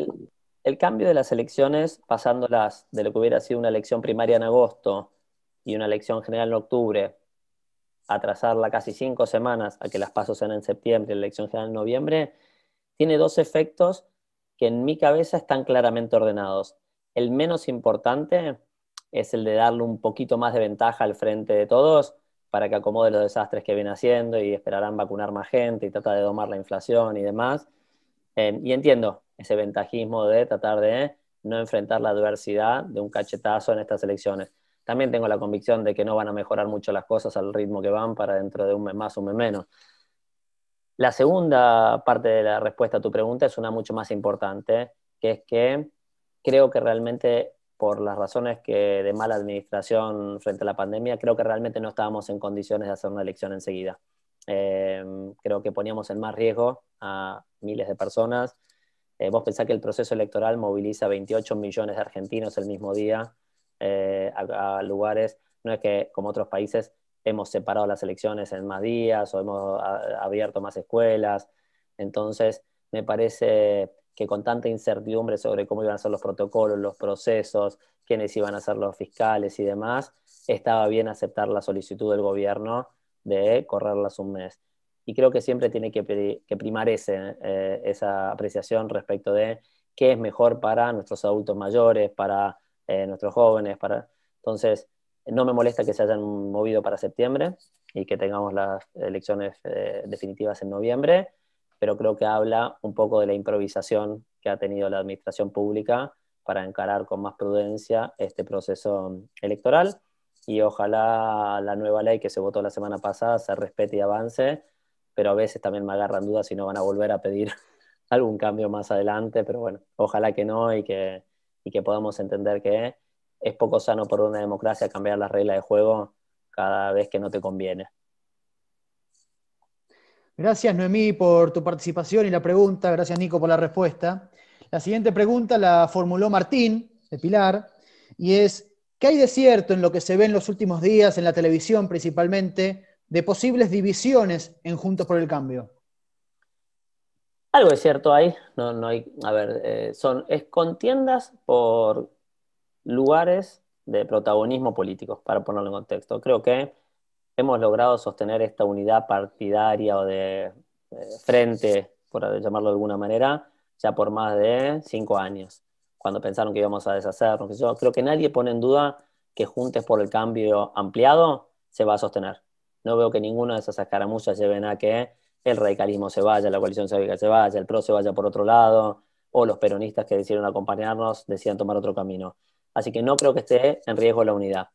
el cambio de las elecciones, pasándolas de lo que hubiera sido una elección primaria en agosto y una elección general en octubre, atrasarla casi cinco semanas a que las pasos sean en septiembre y la elección general en noviembre, tiene dos efectos que en mi cabeza están claramente ordenados. El menos importante es el de darle un poquito más de ventaja al frente de todos para que acomode los desastres que viene haciendo y esperarán vacunar más gente y trata de domar la inflación y demás. Eh, y entiendo ese ventajismo de tratar de no enfrentar la adversidad de un cachetazo en estas elecciones también tengo la convicción de que no van a mejorar mucho las cosas al ritmo que van para dentro de un mes más, un mes menos. La segunda parte de la respuesta a tu pregunta es una mucho más importante, que es que creo que realmente por las razones que de mala administración frente a la pandemia, creo que realmente no estábamos en condiciones de hacer una elección enseguida. Em, creo que poníamos en más riesgo a miles de personas. Eh, vos pensás que el proceso electoral moviliza 28 millones de argentinos el mismo día eh, a, lugares, no es que como otros países hemos separado las elecciones en más días o hemos abierto más escuelas. Entonces, me parece que con tanta incertidumbre sobre cómo iban a ser los protocolos, los procesos, quiénes iban a ser los fiscales y demás, estaba bien aceptar la solicitud del gobierno de correrlas un mes. Y creo que siempre tiene que, que primar eh, esa apreciación respecto de qué es mejor para nuestros adultos mayores, para eh, nuestros jóvenes. Para... Entonces, no me molesta que se hayan movido para septiembre y que tengamos las elecciones eh, definitivas en noviembre, pero creo que habla un poco de la improvisación que ha tenido la administración pública para encarar con más prudencia este proceso electoral y ojalá la nueva ley que se votó la semana pasada se respete y avance, pero a veces también me agarran dudas si no van a volver a pedir *laughs* algún cambio más adelante, pero bueno, ojalá que no y que y que podamos entender que es poco sano por una democracia cambiar las reglas de juego cada vez que no te conviene. Gracias Noemí por tu participación y la pregunta, gracias Nico por la respuesta. La siguiente pregunta la formuló Martín de Pilar y es, ¿qué hay de cierto en lo que se ve en los últimos días en la televisión principalmente de posibles divisiones en Juntos por el Cambio? Algo es cierto ahí, no, hay, a ver, eh, son es contiendas por lugares de protagonismo político, para ponerlo en contexto. Creo que hemos logrado sostener esta unidad partidaria o de eh, frente, por llamarlo de alguna manera, ya por más de cinco años, cuando pensaron que íbamos a deshacernos. Yo creo que nadie pone en duda que Juntes por el Cambio ampliado se va a sostener. No veo que ninguna de esas escaramuzas lleven a que el radicalismo se vaya, la coalición cívica se vaya, el PRO se vaya por otro lado, o los peronistas que decidieron acompañarnos decidan tomar otro camino. Así que no creo que esté en riesgo la unidad.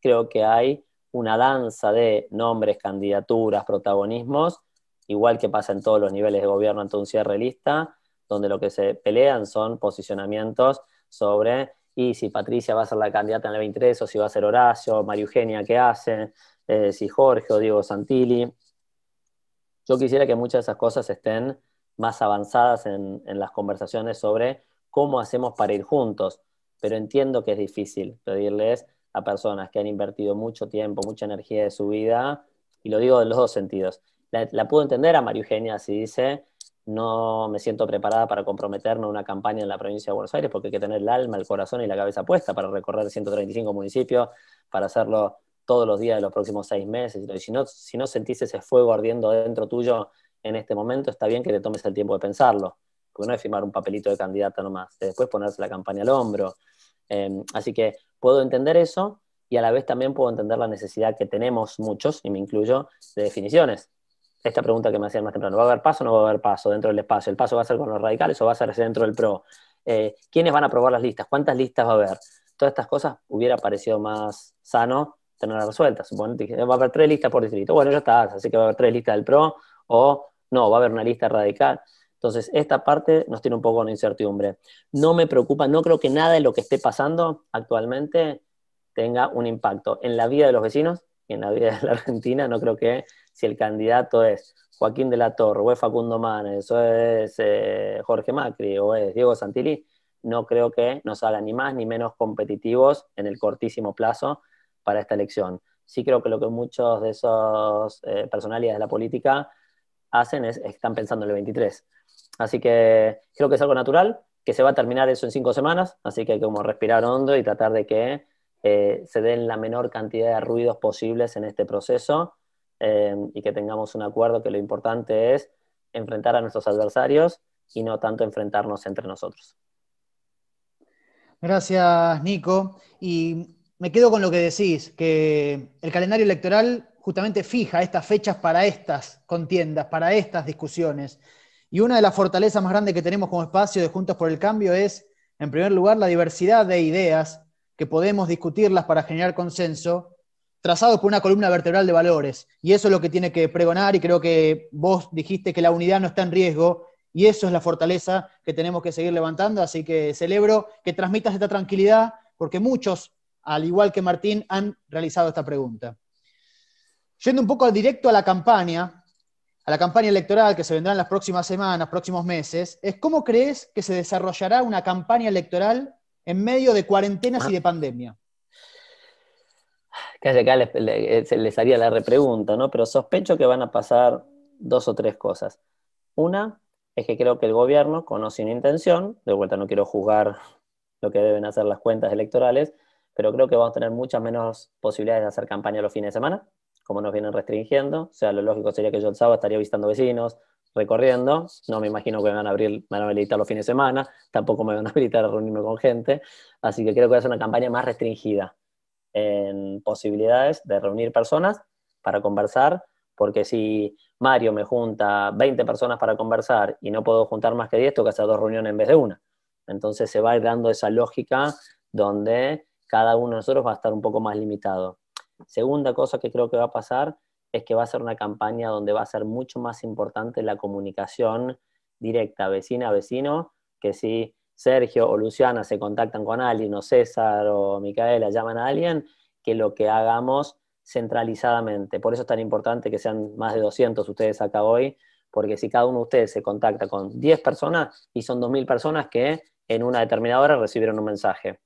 Creo que hay una danza de nombres, candidaturas, protagonismos, igual que pasa en todos los niveles de gobierno ante un cierre lista, donde lo que se pelean son posicionamientos sobre y si Patricia va a ser la candidata en el 23 o si va a ser Horacio, María Eugenia, ¿qué hace? Eh, si Jorge o Diego Santilli. Yo quisiera que muchas de esas cosas estén más avanzadas en, las conversaciones sobre cómo hacemos para ir juntos, pero entiendo que es difícil pedirles a personas que han invertido mucho tiempo, mucha energía de su vida, y lo digo en los dos sentidos. La, puedo entender a María Eugenia si dice, no me siento preparada para comprometerme a una campaña en la provincia de Buenos Aires, porque hay que tener el alma, el corazón y la cabeza puesta para recorrer 135 municipios, para hacerlo todos los días de los próximos seis meses. Y si no, si no sentís ese fuego ardiendo dentro tuyo en este momento, está bien que te tomes el tiempo de pensarlo. Porque no es firmar un papelito de candidata nomás, después ponerse la campaña al hombro. Em, así que puedo entender eso y a la vez también puedo entender la necesidad que tenemos muchos, y me incluyo, de definiciones. Esta pregunta que me hacían más temprano, ¿va a haber paso o no va a haber paso dentro del espacio? ¿El paso va a ser con los radicales o va a ser dentro del PRO? Eh, ¿Quiénes van a aprobar las listas? ¿Cuántas listas va a haber? Todas estas cosas hubiera parecido más sano tenerla resuelta. supongo, que va a haber tres listas por distrito. Bueno, ya está, así que va a haber tres listas del PRO o no, va a haber una lista radical. Entonces, esta parte nos tiene un poco de incertidumbre. No me preocupa, no creo que nada de lo que esté pasando actualmente tenga un impacto en la vida de los vecinos y en la vida de la *laughs* Argentina. No creo que si el candidato es Joaquín de la Torre, o es Facundo Manes, o es eh, Jorge Macri, o es Diego Santilli, no creo que nos haga ni más ni menos competitivos en el cortísimo plazo para esta elección. Sí creo que lo que muchos de esos eh, personalidades de la política hacen es, están pensando en el 23. Así que creo que es algo natural, que se va a terminar eso en cinco semanas, así que hay que como respirar hondo y tratar de que eh, se den la menor cantidad de ruidos posibles en este proceso eh, y que tengamos un acuerdo que lo importante es enfrentar a nuestros adversarios y no tanto enfrentarnos entre nosotros. Gracias, Nico. Y me quedo con lo que decís, que el calendario electoral justamente fija estas fechas para estas contiendas, para estas discusiones. Y una de las fortalezas más grandes que tenemos como espacio de Juntos por el Cambio es, en primer lugar, la diversidad de ideas que podemos discutirlas para generar consenso, trazados por una columna vertebral de valores. Y eso es lo que tiene que pregonar y creo que vos dijiste que la unidad no está en riesgo y eso es la fortaleza que tenemos que seguir levantando. Así que celebro que transmitas esta tranquilidad porque muchos al igual que Martín, han realizado esta pregunta. Yendo un poco directo a la campaña, a la campaña electoral que se vendrá en las próximas semanas, próximos meses, es cómo crees que se desarrollará una campaña electoral en medio de cuarentenas y de pandemia. Casi acá eh, les, haría la repregunta, ¿no? Pero sospecho que van a pasar dos o tres cosas. Una es que creo que el gobierno, con o sin intención, de vuelta no quiero juzgar lo que deben hacer las cuentas electorales, pero creo que vamos a tener muchas menos posibilidades de hacer campaña los fines de semana, como nos vienen restringiendo. O sea, lo lógico sería que yo el sábado estaría visitando vecinos, recorriendo. No me imagino que me van a abrir, a habilitar los fines de semana, tampoco me van a *laughs* habilitar a reunirme con gente. Así que creo que va a ser una campaña más restringida en posibilidades de reunir personas para conversar, porque si Mario me junta 20 personas para conversar y no puedo juntar más que 10, tengo que hacer dos reuniones en vez de una. Entonces se va dando esa lógica donde cada uno de nosotros va a estar un poco más limitado. Segunda cosa que creo que va a pasar es que va a ser una campaña donde va a ser mucho más importante la comunicación directa, vecina a vecino, que si Sergio o Luciana se contactan con alguien, o César o Micaela llaman a alguien, que lo que hagamos centralizadamente. Por eso es tan importante que sean más de 200 ustedes acá hoy, porque si cada uno de ustedes se contacta con 10 personas y son 2.000 personas que en una determinada hora recibieron un mensaje.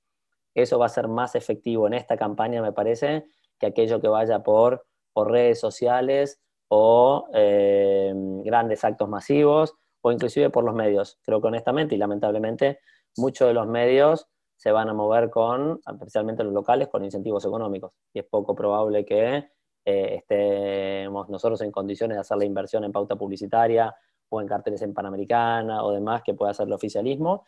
Eso va a ser más efectivo en esta campaña, me parece, que aquello que vaya por, redes sociales o eh, grandes actos masivos o inclusive por los medios. Creo que honestamente y lamentablemente muchos de los medios se van a mover con, especialmente los locales, con incentivos económicos. Y es poco probable que eh, estemos nosotros en condiciones de hacer la inversión en pauta publicitaria o en carteles en Panamericana o demás que pueda hacer el oficialismo.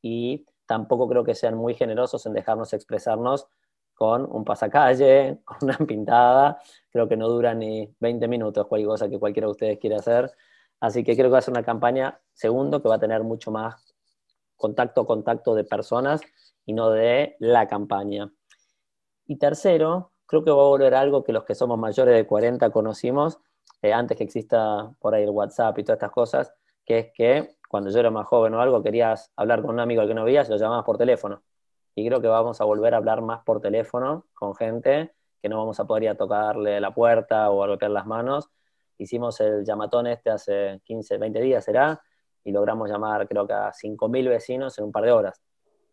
Y tampoco creo que sean muy generosos en dejarnos expresarnos con un pasacalle, *laughs* con una pintada. Creo que no dura ni 20 minutos cualquier cosa que cualquiera de ustedes quiera hacer. Así que creo que va a ser una campaña, segundo, que va a tener mucho más contacto, contacto de personas y no de la campaña. Y tercero, creo que va a volver algo que los que somos mayores de 40 conocimos, eh, antes que exista por ahí el WhatsApp y todas estas cosas, que es que cuando yo era más joven o algo, querías hablar con un amigo al que no veías, lo llamabas por teléfono. Y creo que vamos a volver a hablar más por teléfono con gente que no vamos a poder ir a tocarle la puerta o a golpear las manos. Hicimos el llamatón este hace 15, 20 días, será, y logramos llamar creo que a 5.000 vecinos en un par de horas.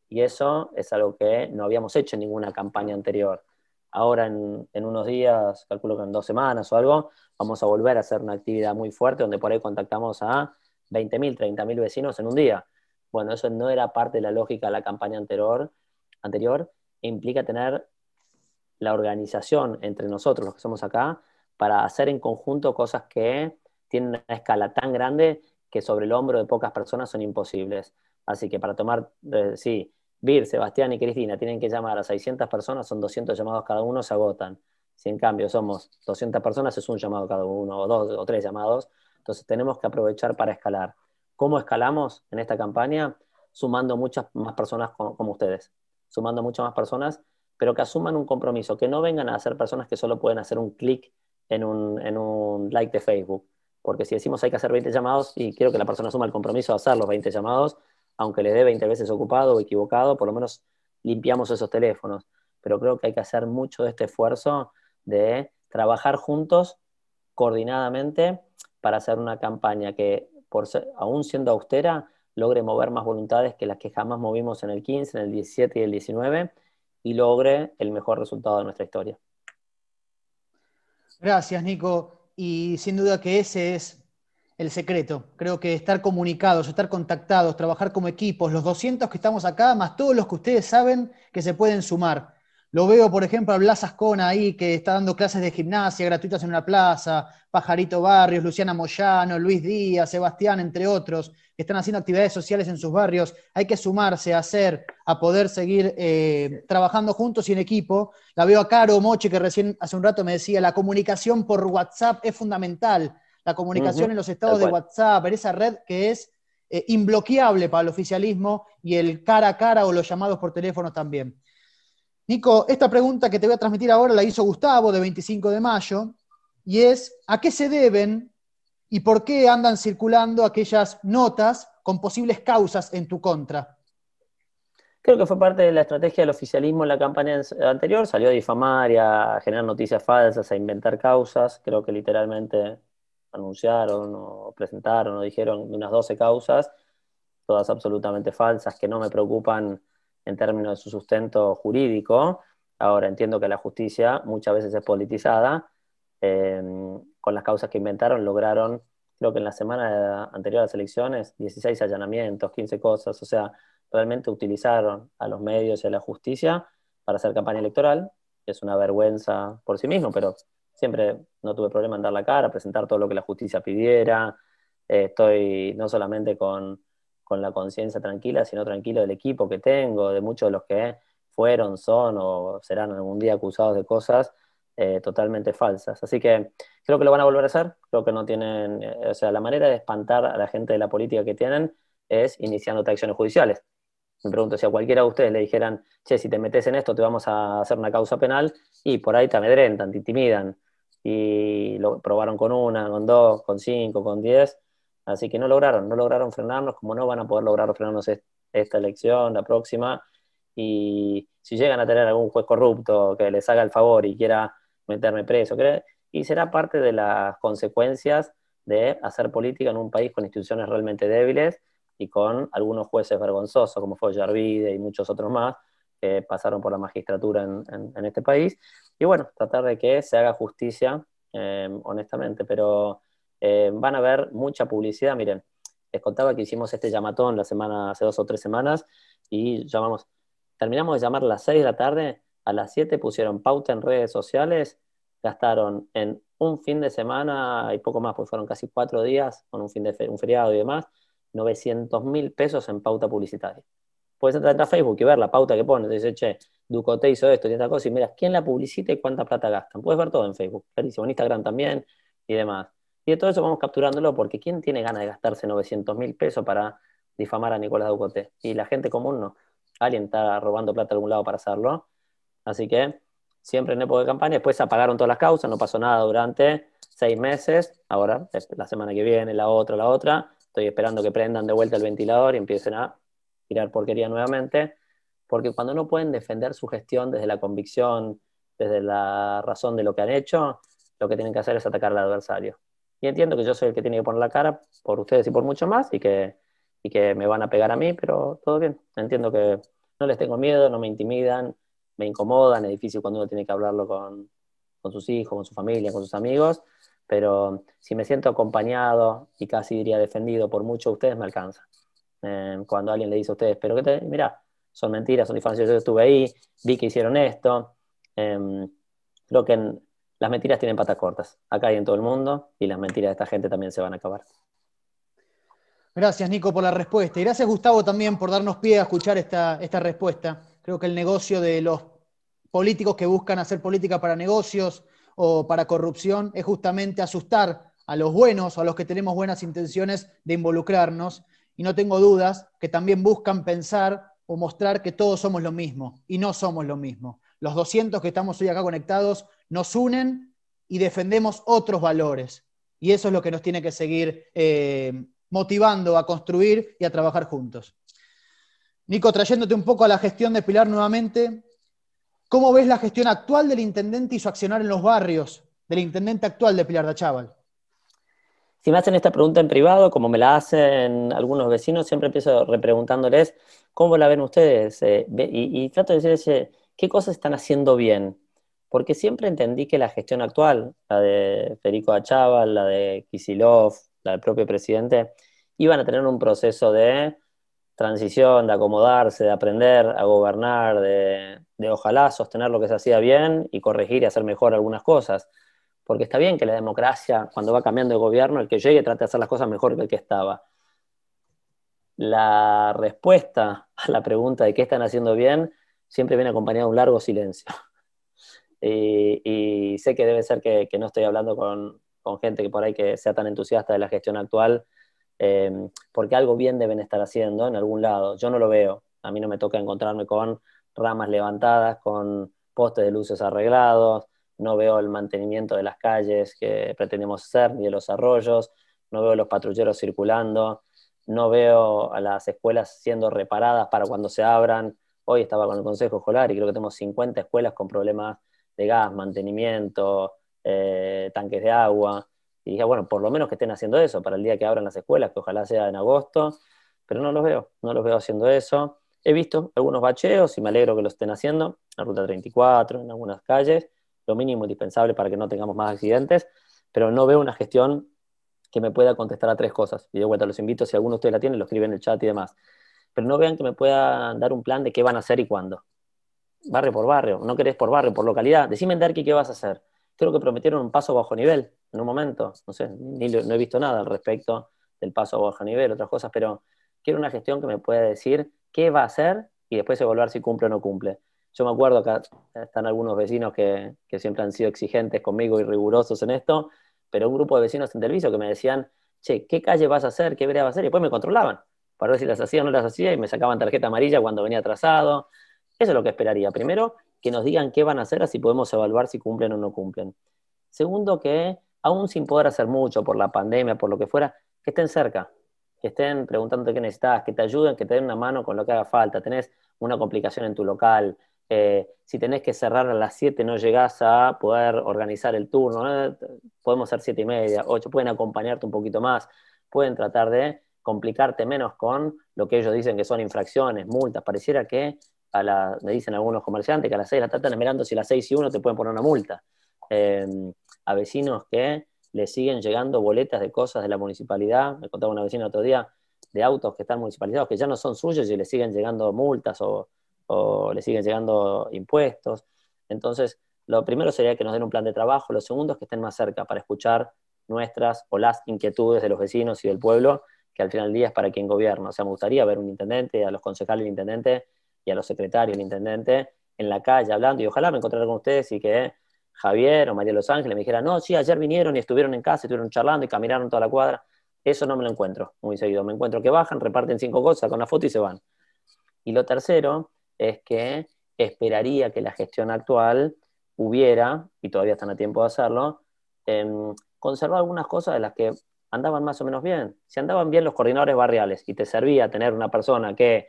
Y eso es algo que no habíamos hecho en ninguna campaña anterior. Ahora en, unos días, calculo que en dos semanas o algo, vamos a volver a hacer una actividad muy fuerte donde por ahí contactamos a 20.000, 30.000 vecinos en un día. Bueno, eso no era parte de la lógica de la campaña anterior. anterior. Implica tener la organización entre nosotros, los que somos acá, para hacer en conjunto cosas que tienen una escala tan grande que sobre el hombro de pocas personas son imposibles. Así que para tomar, eh, sí, Vir, Sebastián y Cristina tienen que llamar a 600 personas, son 200 llamados cada uno, se agotan. Si en cambio somos 200 personas, es un llamado cada uno, o dos o tres llamados, entonces tenemos que aprovechar para escalar. ¿Cómo escalamos en esta campaña? Sumando muchas más personas como, ustedes, sumando muchas más personas, pero que asuman un compromiso, que no vengan a ser personas que solo pueden hacer un clic en un, en un like de Facebook. Porque si decimos hay que hacer 20 llamados y quiero que la persona asuma el compromiso de hacer los 20 llamados, aunque le dé 20 veces ocupado o equivocado, por lo menos limpiamos esos teléfonos. Pero creo que hay que hacer mucho de este esfuerzo de trabajar juntos, coordinadamente, para hacer una campaña que, por aún siendo austera, logre mover más voluntades que las que jamás movimos en el 15, en el 17 y el 19, y logre el mejor resultado de nuestra historia. Gracias, Nico. Y sin duda que ese es el secreto. Creo que estar comunicados, estar contactados, trabajar como equipos, los 200 que estamos acá, más todos los que ustedes saben que se pueden sumar. Lo veo, por ejemplo, a Blas ahí, que está dando clases de gimnasia gratuitas en una plaza, Pajarito Barrios, Luciana Moyano, Luis Díaz, Sebastián, entre otros, que están haciendo actividades sociales en sus barrios. Hay que sumarse, a hacer, a poder seguir eh, trabajando juntos y en equipo. La veo a Caro Moche, que recién hace un rato me decía, la comunicación por WhatsApp es fundamental. La comunicación en los estados de WhatsApp, en esa red que es eh, imbloqueable para el oficialismo y el cara a cara o los llamados por teléfono también. Nico, esta pregunta que te voy a transmitir ahora la hizo Gustavo de 25 de mayo y es, ¿a qué se deben y por qué andan circulando aquellas notas con posibles causas en tu contra? Creo que fue parte de la estrategia del oficialismo en la campaña anterior, salió a difamar y a generar noticias falsas, a inventar causas, creo que literalmente anunciaron o presentaron o dijeron unas 12 causas, todas absolutamente falsas, que no me preocupan en términos de su sustento jurídico. Ahora entiendo que la justicia muchas veces es politizada. Em, con las causas que inventaron lograron, creo que en la semana anterior a las elecciones, 16 allanamientos, 15 cosas. O sea, realmente utilizaron a los medios y a la justicia para hacer campaña electoral. Es una vergüenza por sí mismo, pero siempre no tuve problema en dar la cara, presentar todo lo que la justicia pidiera. Eh, estoy no solamente con con la conciencia tranquila, sino tranquilo del equipo que tengo, de muchos de los que fueron, son o serán algún día acusados de cosas eh, totalmente falsas. Así que creo que lo van a volver a hacer, creo que no tienen, eh, o sea, la manera de espantar a la gente de la política que tienen es iniciando acciones judiciales. Me pregunto si a cualquiera de ustedes le dijeran, che, si te metes en esto te vamos a hacer una causa penal y por ahí te amedrentan, te intimidan y lo probaron con una, con dos, con cinco, con diez Así que no lograron, no lograron frenarnos, como no van a poder lograr frenarnos esta elección, la próxima. Y si llegan a tener algún juez corrupto que les haga el favor y quiera meterme preso, y será parte de las consecuencias de hacer política en un país con instituciones realmente débiles y con algunos jueces vergonzosos, como fue Yarvide y muchos otros más, que pasaron por la magistratura en, este país. Y bueno, tratar de que se haga justicia, eh, honestamente, pero eh, van a ver mucha publicidad. Miren, les contaba que hicimos este llamatón la semana, hace dos o tres semanas y llamamos, terminamos de llamar a las seis de la tarde, a las siete pusieron pauta en redes sociales, gastaron en un fin de semana y poco más, porque fueron casi cuatro días con un, fin de un feriado y demás, 900 mil pesos en pauta publicitaria. Puedes entrar a Facebook y ver la pauta que pone, dice, che, Ducote hizo esto y esta cosa, y miras quién la publicita y cuánta plata gastan. Puedes ver todo en Facebook, clarísimo, en Instagram también y demás. Y de todo eso vamos capturándolo, porque ¿quién tiene ganas de gastarse 900 mil pesos para difamar a Nicolás Ducote? Y la gente común no. Alguien está robando plata de algún lado para hacerlo. Así que siempre en época de campaña. Después apagaron todas las causas, no pasó nada durante seis meses. Ahora, la semana que viene, la otra, la otra. Estoy esperando que prendan de vuelta el ventilador y empiecen a tirar porquería nuevamente. Porque cuando no pueden defender su gestión desde la convicción, desde la razón de lo que han hecho, lo que tienen que hacer es atacar al adversario. Y entiendo que yo soy el que tiene que poner la cara por ustedes y por mucho más y que, que me van a pegar a mí, pero todo bien. Entiendo que no les tengo miedo, no me intimidan, me incomodan, es difícil cuando uno tiene que hablarlo con, sus hijos, con su familia, con sus amigos, pero si me siento acompañado y casi diría defendido por mucho, ustedes me alcanza. Eh, cuando alguien le dice a ustedes, pero que te, mirá, son mentiras, son infancias, yo estuve ahí, vi que hicieron esto. Em, creo que las mentiras tienen patas cortas, acá hay en todo el mundo, y las mentiras de esta gente también se van a acabar. Gracias, Nico, por la respuesta. Y gracias, Gustavo, también por darnos pie a escuchar esta, esta respuesta. Creo que el negocio de los políticos que buscan hacer política para negocios o para corrupción es justamente asustar a los buenos, o a los que tenemos buenas intenciones de involucrarnos. Y no tengo dudas que también buscan pensar o mostrar que todos somos lo mismo y no somos lo mismo. Los 200 que estamos hoy acá conectados nos unen y defendemos otros valores. Y eso es lo que nos tiene que seguir eh, motivando a construir y a trabajar juntos. Nico, trayéndote un poco a la gestión de Pilar nuevamente, ¿cómo ves la gestión actual del intendente y su accionar en los barrios del intendente actual de Pilar de Chaval? Si me hacen esta pregunta en privado, como me la hacen algunos vecinos, siempre empiezo repreguntándoles, ¿cómo la ven ustedes? Eh, y, trato de decirles, eh, ¿qué cosas están haciendo bien? porque siempre entendí que la gestión actual, la de Federico Achával, la de Kisilov, la del propio presidente, iban a tener un proceso de transición, de acomodarse, de aprender a gobernar, de, de ojalá sostener lo que se hacía bien y corregir y hacer mejor algunas cosas. Porque está bien que la democracia, cuando va cambiando de gobierno, el que llegue trate de hacer las cosas mejor que el que estaba. La respuesta a la pregunta de qué están haciendo bien siempre viene acompañada de un largo silencio. Eh, y, sé que debe ser que, no estoy hablando con, gente que por ahí que sea tan entusiasta de la gestión actual, eh, porque algo bien deben estar haciendo en algún lado. Yo no lo veo. A mí no me toca encontrarme con ramas levantadas, con postes de luces arreglados, no veo el mantenimiento de las calles que pretendemos hacer, ni de los arroyos, no veo los patrulleros circulando, no veo a las escuelas siendo reparadas para cuando se abran. Hoy estaba con el Consejo Escolar y creo que tenemos 50 escuelas con problemas de gas, mantenimiento, eh, tanques de agua. Y dije, bueno, por lo menos que estén haciendo eso para el día que abran las escuelas, que ojalá sea en agosto, pero no los veo, no los veo haciendo eso. He visto algunos bacheos y me alegro que lo estén haciendo, en la ruta 34, en algunas calles, lo mínimo indispensable para que no tengamos más accidentes, pero no veo una gestión que me pueda contestar a tres cosas. Y de vuelta, los invito, si alguno de ustedes la tiene, lo escribe en el chat y demás. Pero no vean que me pueda dar un plan de qué van a hacer y cuándo barrio por barrio, no querés por barrio, por localidad. Decime en Derqui qué vas a hacer. Creo que prometieron un paso bajo nivel en un momento. No sé, no he visto nada al respecto del paso bajo nivel, otras cosas, pero quiero una gestión que me pueda decir qué va a hacer y después evaluar si cumple o no cumple. Yo me acuerdo, que están algunos vecinos que, siempre han sido exigentes conmigo y rigurosos en esto, pero un grupo de vecinos en Delviso que me decían, che, ¿qué calle vas a hacer? ¿Qué vereda vas a hacer? Y después me controlaban para ver si las hacía o no las hacía y me sacaban tarjeta amarilla cuando venía atrasado. Eso es lo que esperaría. Primero, que nos digan qué van a hacer, así podemos evaluar si cumplen o no cumplen. Segundo, que aún sin poder hacer mucho por la pandemia, por lo que fuera, que estén cerca, que estén preguntando qué necesitas, que te ayuden, que te den una mano con lo que haga falta. Tenés una complicación en tu local, eh, si tenés que cerrar a las 7 no llegás a poder organizar el turno, podemos hacer 7 y media, 8, pueden acompañarte un poquito más, pueden tratar de complicarte menos con lo que ellos dicen que son infracciones, multas. Pareciera que a me dicen algunos comerciantes que a las 6 de la tarde están mirando si a las 6 y 1 te pueden poner una multa. Eh, a vecinos que le siguen llegando boletas de cosas de la municipalidad, me contaba una vecina otro día, de autos que están municipalizados, que ya no son suyos y le siguen llegando multas o, o le siguen llegando impuestos. Entonces, lo primero sería que nos den un plan de trabajo, lo segundo es que estén más cerca para escuchar nuestras o las inquietudes de los vecinos y del pueblo, que al final del día es para quien gobierna. O sea, me gustaría ver un intendente, a los concejales del intendente, y a los secretarios, el intendente, en la calle hablando y ojalá me encontrara con ustedes y que Javier o María Los Ángeles me dijeran, no, sí, ayer vinieron y estuvieron en casa, estuvieron charlando y caminaron toda la cuadra. Eso no me lo encuentro muy seguido. Me encuentro que bajan, reparten cinco cosas con la foto y se van. Y lo tercero es que esperaría que la gestión actual hubiera, y todavía están a tiempo de hacerlo, em, conservar algunas cosas de las que andaban más o menos bien. Si andaban bien los coordinadores barriales y te servía tener una persona que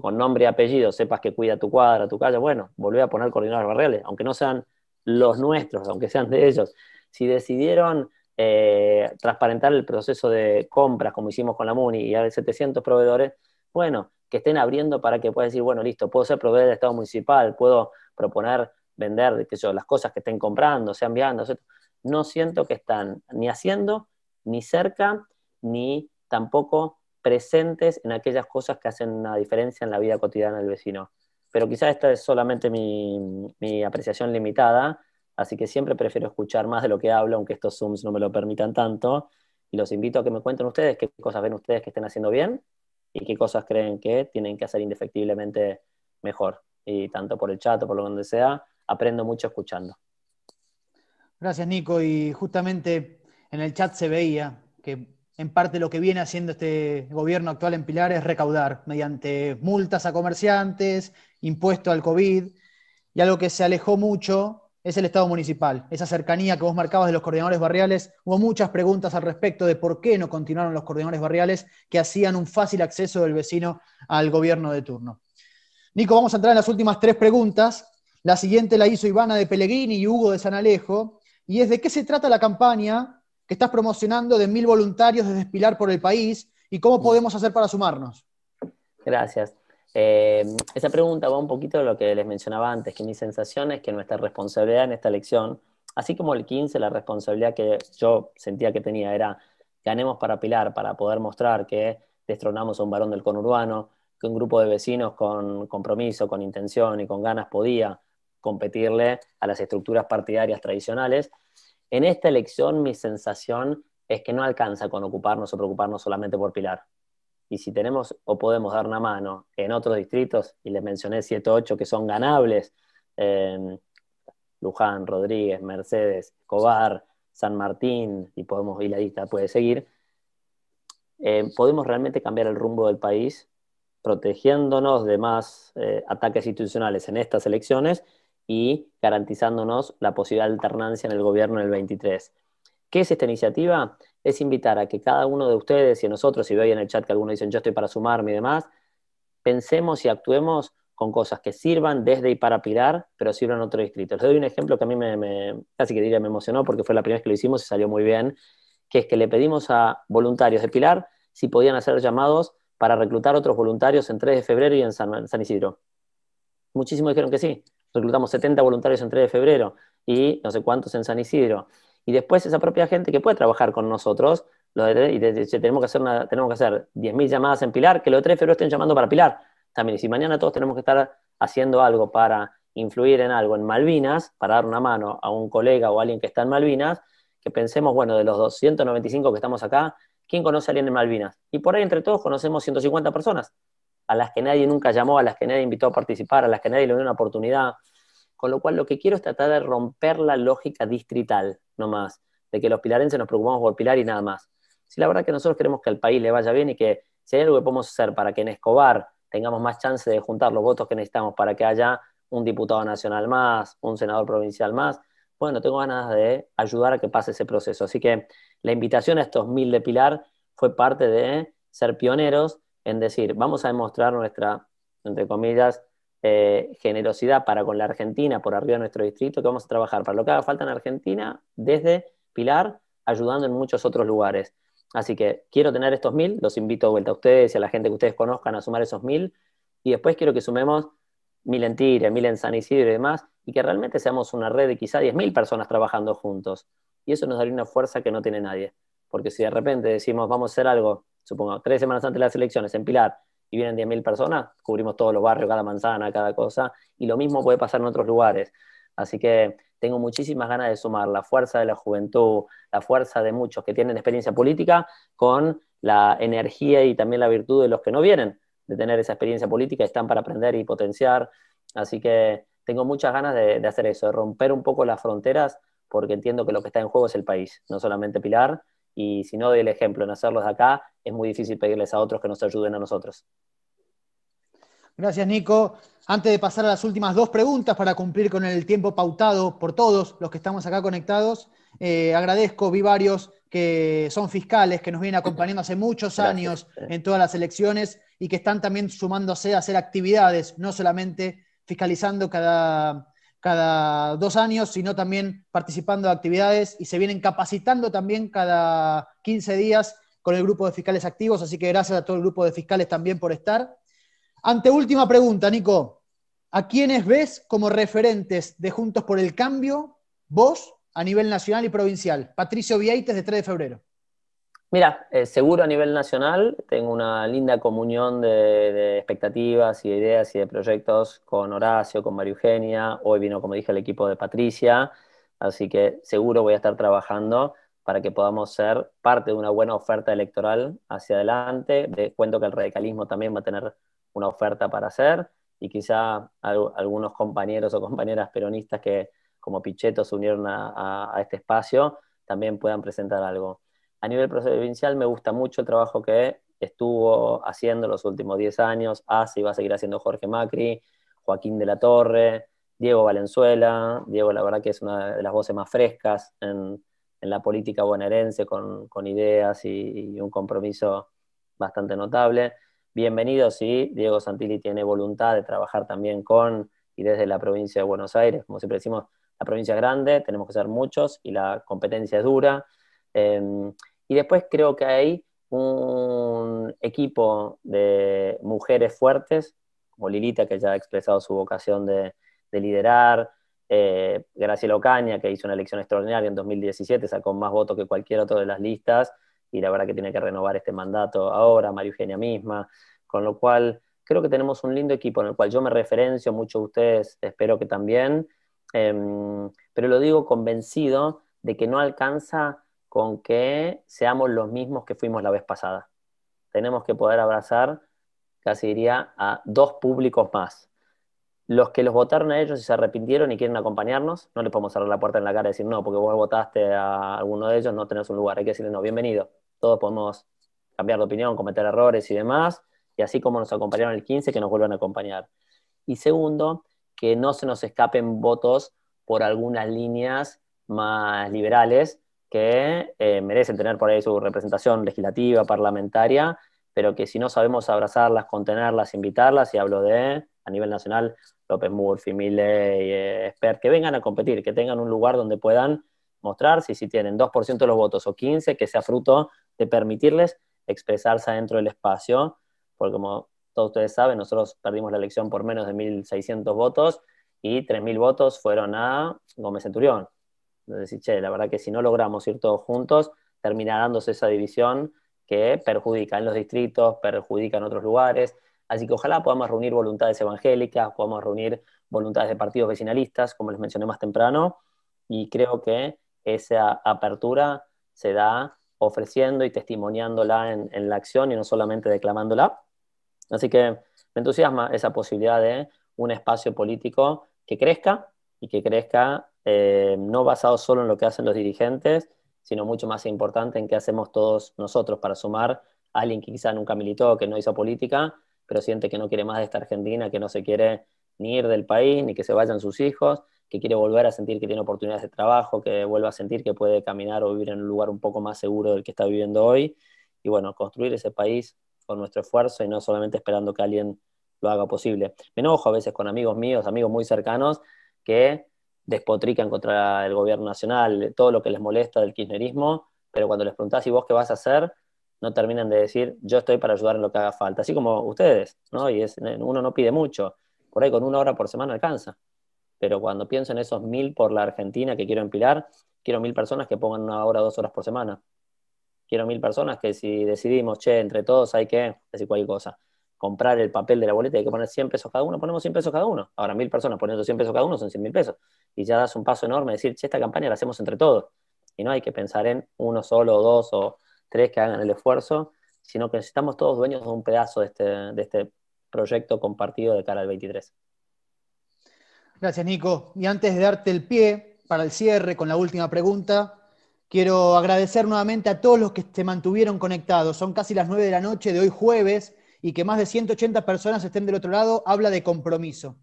con nombre y apellido sepas que cuida tu cuadra, tu calle, bueno, volvé a poner coordinadores barriales, aunque no sean los nuestros, aunque sean de ellos. Si decidieron eh, transparentar el proceso de compras, como hicimos con la MUNI, y hay 700 proveedores, bueno, que estén abriendo para que puedan decir, bueno, listo, puedo ser proveedor del Estado municipal, puedo proponer vender qué sé yo, las cosas que estén comprando, sean enviando, No siento que están ni haciendo, ni cerca, ni tampoco presentes en aquellas cosas que hacen una diferencia en la vida cotidiana del vecino. Pero quizás esta es solamente mi, mi apreciación limitada, así que siempre prefiero escuchar más de lo que hablo, aunque estos Zooms no me lo permitan tanto. Y los invito a que me cuenten ustedes qué cosas ven ustedes que estén haciendo bien y qué cosas creen que tienen que hacer indefectiblemente mejor. Y tanto por el chat o por lo donde sea, aprendo mucho escuchando. Gracias, Nico. Y justamente en el chat se veía que en parte lo que viene haciendo este gobierno actual en Pilar es recaudar mediante multas a comerciantes, impuesto al COVID, y algo que se alejó mucho es el Estado municipal. Esa cercanía que vos marcabas de los coordinadores barriales, hubo muchas preguntas al respecto de por qué no continuaron los coordinadores barriales que hacían un fácil acceso del vecino al gobierno de turno. Nico, vamos a entrar en las últimas tres preguntas. La siguiente la hizo Ivana de Pellegrini y Hugo de San Alejo, y es de qué se trata la campaña que estás promocionando de mil voluntarios desde Pilar por el país y cómo mm. podemos hacer para sumarnos. Gracias. Eh, esa pregunta va un poquito de lo que les mencionaba antes, que mi sensación es que nuestra responsabilidad en esta elección, así como el 15, la responsabilidad que yo sentía que tenía era ganemos para Pilar, para poder mostrar que destronamos a un varón del conurbano, que un grupo de vecinos con compromiso, con intención y con ganas podía competirle a las estructuras partidarias tradicionales. En esta elección mi sensación es que no alcanza con ocuparnos o preocuparnos solamente por Pilar. Y si tenemos o podemos dar una mano en otros distritos, y les mencioné 7 o 8 que son ganables, em, Luján, Rodríguez, Mercedes, Cobar, San Martín, y podemos y la lista puede seguir, eh, podemos realmente cambiar el rumbo del país protegiéndonos de más eh, ataques institucionales en estas elecciones y garantizándonos la posibilidad de alternancia en el gobierno en el 23. ¿Qué es esta iniciativa? Es invitar a que cada uno de ustedes y nosotros, si veo en el chat que algunos dicen yo estoy para sumarme y demás, pensemos y actuemos con cosas que sirvan desde y para Pilar, pero sirvan a otro distrito. Les doy un ejemplo que a mí me, casi que diría me emocionó porque fue la primera vez que lo hicimos y salió muy bien, que es que le pedimos a voluntarios de Pilar si podían hacer llamados para reclutar otros voluntarios en 3 de febrero y en San Isidro. Muchísimos dijeron que sí reclutamos 70 voluntarios en 3 de febrero y no sé cuántos en San Isidro. Y después esa propia gente que puede trabajar con nosotros, lo de, y tenemos que hacer, tenemos que hacer 10.000 llamadas en Pilar, que los de 3 de febrero estén llamando para Pilar también. Y si mañana todos tenemos que estar haciendo algo para influir en algo en Malvinas, para dar una mano a un colega o a alguien que está en Malvinas, que pensemos, bueno, de los 295 que estamos acá, ¿quién conoce a alguien en Malvinas? Y por ahí entre todos conocemos 150 personas a las que nadie nunca llamó, a las que nadie invitó a participar, a las que nadie le dio una oportunidad. Con lo cual lo que quiero es tratar de romper la lógica distrital, no más, de que los pilarenses nos preocupamos por Pilar y nada más. Si la verdad que nosotros queremos que al país le vaya bien y que si hay algo que podemos hacer para que en Escobar tengamos más chance de juntar los votos que necesitamos para que haya un diputado nacional más, un senador provincial más, bueno, tengo ganas de ayudar a que pase ese proceso. Así que la invitación a estos mil de Pilar fue parte de ser pioneros en decir, vamos a demostrar nuestra, entre comillas, eh, generosidad para con la Argentina por arriba de nuestro distrito, que vamos a trabajar para lo que haga falta en Argentina desde Pilar, ayudando en muchos otros lugares. Así que quiero tener estos mil, los invito de vuelta a ustedes y a la gente que ustedes conozcan a sumar esos mil, y después quiero que sumemos mil en Tigre, mil en San Isidro y demás, y que realmente seamos una red de quizá mil personas trabajando juntos. Y eso nos daría una fuerza que no tiene nadie. Porque si de repente decimos, vamos a hacer algo supongo, tres semanas antes de las elecciones en Pilar y vienen 10.000 personas, cubrimos todos los barrios, cada manzana, cada cosa, y lo mismo puede pasar en otros lugares. Así que tengo muchísimas ganas de sumar la fuerza de la juventud, la fuerza de muchos que tienen experiencia política con la energía y también la virtud de los que no vienen de tener esa experiencia política, están para aprender y potenciar. Así que tengo muchas ganas de, hacer eso, de romper un poco las fronteras, porque entiendo que lo que está en juego es el país, no solamente Pilar, y si no doy el ejemplo en hacerlos acá, es muy difícil pedirles a otros que nos ayuden a nosotros. Gracias, Nico. Antes de pasar a las últimas dos preguntas para cumplir con el tiempo pautado por todos los que estamos acá conectados, eh, agradezco, vi varios que son fiscales, que nos vienen acompañando hace muchos años en todas las elecciones y que están también sumándose a hacer actividades, no solamente fiscalizando cada, cada dos años, sino también participando de actividades y se vienen capacitando también cada 15 días con el grupo de fiscales activos, así que gracias a todo el grupo de fiscales también por estar. Ante última pregunta, Nico, ¿a quiénes ves como referentes de Juntos por el Cambio, vos, a nivel nacional y provincial? Patricio Vieites, de 3 de febrero. Mira, eh, seguro a nivel nacional, tengo una linda comunión de, de, expectativas y de ideas y de proyectos con Horacio, con María Eugenia, hoy vino, como dije, el equipo de Patricia, así que seguro voy a estar trabajando para que podamos ser parte de una buena oferta electoral hacia adelante. De, cuento que el radicalismo también va a tener una oferta para hacer y quizá algunos compañeros o compañeras peronistas que como Pichetto se unieron a, este espacio también puedan presentar algo. A nivel provincial me gusta mucho el trabajo que estuvo haciendo los últimos 10 años, hace y va a seguir haciendo Jorge Macri, Joaquín de la Torre, Diego Valenzuela. Diego la verdad que es una de las voces más frescas en en la política bonaerense con, ideas y, un compromiso bastante notable. Bienvenido sí, Diego Santilli tiene voluntad de trabajar también con y desde la provincia de Buenos Aires. Como siempre decimos, la provincia es grande, tenemos que ser muchos y la competencia es dura. Em, y después creo que hay un equipo de mujeres fuertes, como Lilita, que ya ha expresado su vocación de liderar, eh, Graciela Ocaña, que hizo una elección extraordinaria en 2017, sacó más votos que cualquier otro de las listas, y la verdad que tiene que renovar este mandato ahora, María Eugenia misma, con lo cual creo que tenemos un lindo equipo en el cual yo me referencio, mucho a ustedes espero que también, em, pero lo digo convencido de que no alcanza con que seamos los mismos que fuimos la vez pasada. Tenemos que poder abrazar, casi diría, a dos públicos más los que los votaron a ellos y se arrepintieron y quieren acompañarnos, no les podemos cerrar la puerta en la cara y decir, no, porque vos votaste a alguno de ellos, no tenés un lugar. Hay que decirle no, bienvenido. Todos podemos cambiar de opinión, cometer errores y demás. Y así como nos acompañaron el 15, que nos vuelvan a acompañar. Y segundo, que no se nos escapen votos por algunas líneas más liberales que eh, merecen tener por ahí su representación legislativa, parlamentaria, pero que si no sabemos abrazarlas, contenerlas, invitarlas, y hablo de a nivel nacional, López Murphy, Milley, eh, Esper, que vengan a competir, que tengan un lugar donde puedan mostrarse y si tienen 2% de los votos o 15, que sea fruto de permitirles expresarse dentro del espacio, porque como todos ustedes saben, nosotros perdimos la elección por menos de 1.600 votos y 3.000 votos fueron a Gómez Centurión. Entonces, che, la verdad que si no logramos ir todos juntos, terminará dándose esa división que perjudica en los distritos, perjudica en otros lugares, Así que ojalá podamos reunir voluntades evangélicas, podamos reunir voluntades de partidos vecinalistas, como les mencioné más temprano, y creo que esa apertura se da ofreciendo y testimoniándola en, la acción y no solamente declamándola. Así que me entusiasma esa posibilidad de un espacio político que crezca y que crezca eh, no basado solo en lo que hacen los dirigentes, sino mucho más importante en qué hacemos todos nosotros para sumar a alguien que quizá nunca militó, que no hizo política, pero siente que no quiere más de esta Argentina, que no se quiere ni ir del país, ni que se vayan sus hijos, que quiere volver a sentir que tiene oportunidades de trabajo, que vuelva a sentir que puede caminar o vivir en un lugar un poco más seguro del que está viviendo hoy. Y bueno, construir ese país con nuestro esfuerzo y no solamente esperando que alguien lo haga posible. Me enojo a veces con amigos míos, amigos muy cercanos, que despotrican contra el gobierno nacional, todo lo que les molesta del kirchnerismo, pero cuando les preguntás, ¿y vos qué vas a hacer? no terminan de decir, yo estoy para ayudar en lo que haga falta, así como ustedes, ¿no? Y es, eh, uno no pide mucho, por ahí con una hora por semana alcanza, pero cuando pienso en esos mil por la Argentina que quiero empilar, quiero mil personas que pongan una hora, dos horas por semana, quiero mil personas que si decidimos, che, entre todos hay que decir cualquier cosa, comprar el papel de la boleta, hay que poner 100 pesos cada uno, ponemos 100 pesos cada uno, ahora mil personas poniendo 100 pesos cada uno son 100 mil pesos, y ya das un paso enorme, decir, che, esta campaña la hacemos entre todos, y no hay que pensar en uno solo o dos o tres que hagan el esfuerzo, sino que necesitamos todos dueños de un pedazo de este, este proyecto compartido de cara al 23. Gracias, Nico. Y antes de darte el pie para el cierre con la última pregunta, quiero agradecer nuevamente a todos los que se mantuvieron conectados. Son casi las 9 de la noche de hoy jueves y que más de 180 personas estén del otro lado habla de compromiso.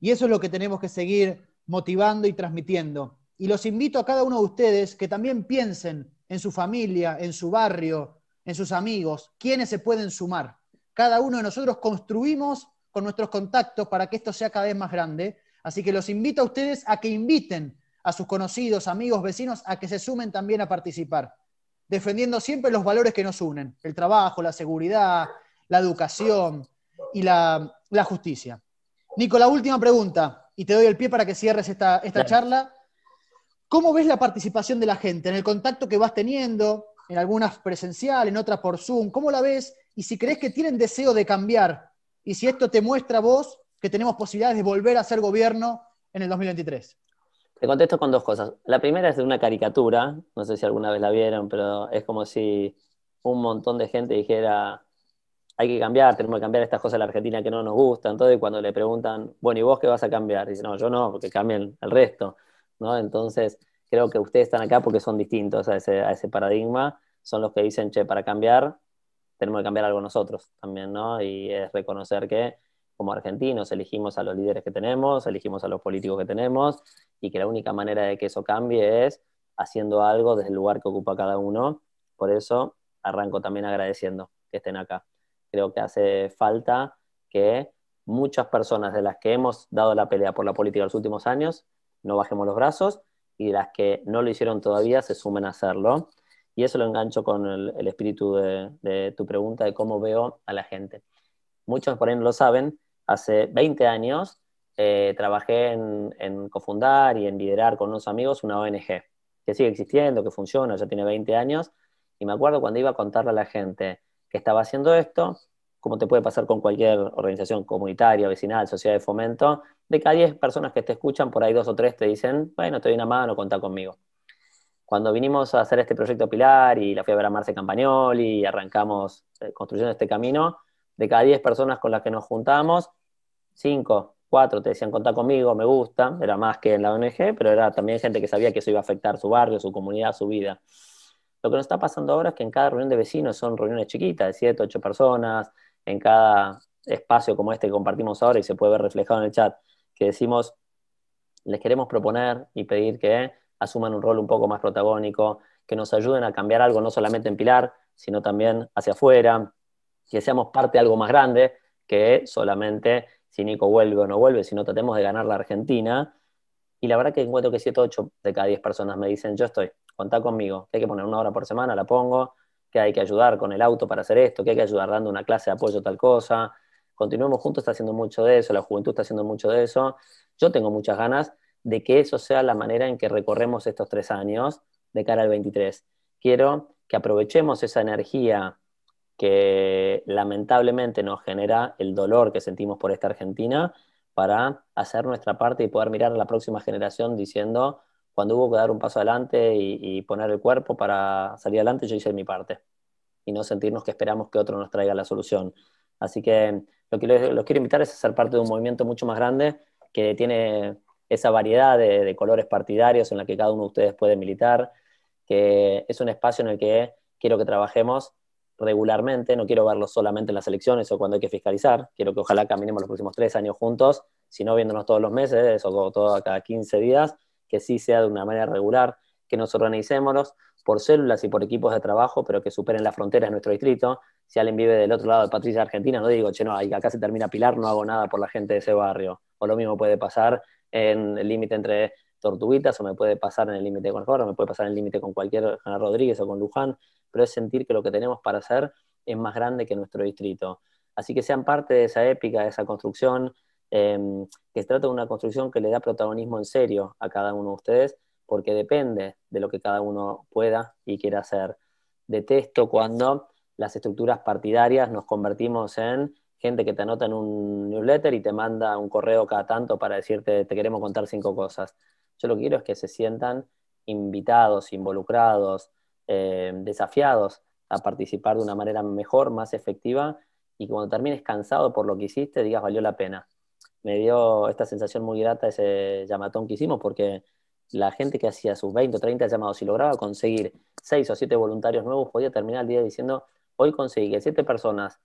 Y eso es lo que tenemos que seguir motivando y transmitiendo. Y los invito a cada uno de ustedes que también piensen en su familia, en su barrio, en sus amigos, quiénes se pueden sumar. Cada uno de nosotros construimos con nuestros contactos para que esto sea cada vez más grande. Así que los invito a ustedes a que inviten a sus conocidos, amigos, vecinos, a que se sumen también a participar, defendiendo siempre los valores que nos unen, el trabajo, la seguridad, la educación y la, justicia. Nico, la última pregunta, y te doy el pie para que cierres esta charla ¿Cómo ves la participación de la gente en el contacto que vas teniendo, en algunas presenciales, en otras por Zoom? ¿Cómo la ves? Y si crees que tienen deseo de cambiar, y si esto te muestra a vos que tenemos posibilidades de volver a ser gobierno en el 2023. Te contesto con dos cosas. La primera es de una caricatura, no sé si alguna vez la vieron, pero es como si un montón de gente dijera, hay que cambiar, tenemos que cambiar estas cosas en la Argentina que no nos gustan. y cuando le preguntan, bueno, ¿y vos qué vas a cambiar? dice no, yo no, porque cambien el resto. Entonces, creo que ustedes están acá porque son distintos a ese, a ese paradigma, son los que dicen, che, para cambiar, tenemos que cambiar algo nosotros también, ¿no? Y es reconocer que como argentinos elegimos a los líderes que tenemos, elegimos a los políticos que tenemos, y que la única manera de que eso cambie es haciendo algo desde el lugar que ocupa cada uno. Por eso arranco también agradeciendo que estén acá. Creo que hace falta que muchas personas de las que hemos dado la pelea por la política en los últimos años no bajemos los brazos, y las que no lo hicieron todavía se sumen a hacerlo. Y eso lo engancho con el, espíritu de, tu pregunta de cómo veo a la gente. Muchos por ahí lo saben, hace 20 años eh, trabajé en, en, cofundar y en liderar con unos amigos una ONG que sigue existiendo, que funciona, ya tiene 20 años. Y me acuerdo cuando iba a contarle a la gente que estaba haciendo esto, como te puede pasar con cualquier organización comunitaria, vecinal, sociedad de fomento, de cada 10 personas que te escuchan, por ahí dos o tres te dicen, bueno, te doy una mano, contá conmigo. Cuando vinimos a hacer este proyecto Pilar y la fui a ver a Marce Campagnoli y arrancamos eh, construyendo este camino, de cada 10 personas con las que nos juntamos, 5, 4 te decían contá conmigo, me gusta, era más que en la ONG, pero era también gente que sabía que eso iba a afectar su barrio, su comunidad, su vida. Lo que nos está pasando ahora es que en cada reunión de vecinos son reuniones chiquitas, de 7, 8 personas, en cada espacio como este que compartimos ahora y se puede ver reflejado en el chat, que decimos, les queremos proponer y pedir que asuman un rol un poco más protagónico, que nos ayuden a cambiar algo no solamente en Pilar, sino también hacia afuera, que seamos parte de algo más grande que solamente si Nico vuelve o no vuelve, sino tratemos de ganar la Argentina. Y la verdad que encuentro que 7 8 de cada 10 personas me dicen, yo estoy, contá conmigo, que hay que poner una hora por semana, la pongo, que hay que ayudar con el auto para hacer esto, que hay que ayudar dando una clase de apoyo tal cosa, Continuemos Juntos está haciendo mucho de eso, la juventud está haciendo mucho de eso. Yo tengo muchas ganas de que eso sea la manera en que recorremos estos tres años de cara al 23. Quiero que aprovechemos esa energía que lamentablemente nos genera el dolor que sentimos por esta Argentina para hacer nuestra parte y poder mirar a la próxima generación diciendo, cuando hubo que dar un paso adelante y, y poner el cuerpo para salir adelante, yo hice mi parte. Y no sentirnos que esperamos que otro nos traiga la solución. Así que lo que los quiero invitar es a ser parte de un movimiento mucho más grande que tiene esa variedad de, colores partidarios en la que cada uno de ustedes puede militar, que es un espacio en el que quiero que trabajemos regularmente, no quiero verlo solamente en las elecciones o cuando hay que fiscalizar, quiero que ojalá caminemos los próximos tres años juntos, si no viéndonos todos los meses o cada 15 días, que sí sea de una manera regular, que nos organicémonos por células y por equipos de trabajo, pero que superen las fronteras de nuestro distrito. Si alguien vive del otro lado de Patricia Argentina, no digo, che, no, acá se termina Pilar, no hago nada por la gente de ese barrio. O lo mismo puede pasar en el límite entre Tortuguitas, o me puede pasar en el límite con Jorge, o me puede pasar en el límite con cualquier Ana Rodríguez o con Luján, pero es sentir que lo que tenemos para hacer es más grande que nuestro distrito. Así que sean parte de esa épica, de esa construcción, eh, que se trata de una construcción que le da protagonismo en serio a cada uno de ustedes porque depende de lo que cada uno pueda y quiera hacer. Detesto cuando las estructuras partidarias nos convertimos en gente que te anota en un newsletter y te manda un correo cada tanto para decirte, te queremos contar cinco cosas. Yo lo que quiero es que se sientan invitados, involucrados, eh, desafiados a participar de una manera mejor, más efectiva, y que cuando termines cansado por lo que hiciste, digas, valió la pena. Me dio esta sensación muy grata ese llamatón que hicimos porque la gente que hacía sus 20 o 30 llamados y lograba conseguir 6 o 7 voluntarios nuevos, podía terminar el día diciendo, hoy conseguí que 7 personas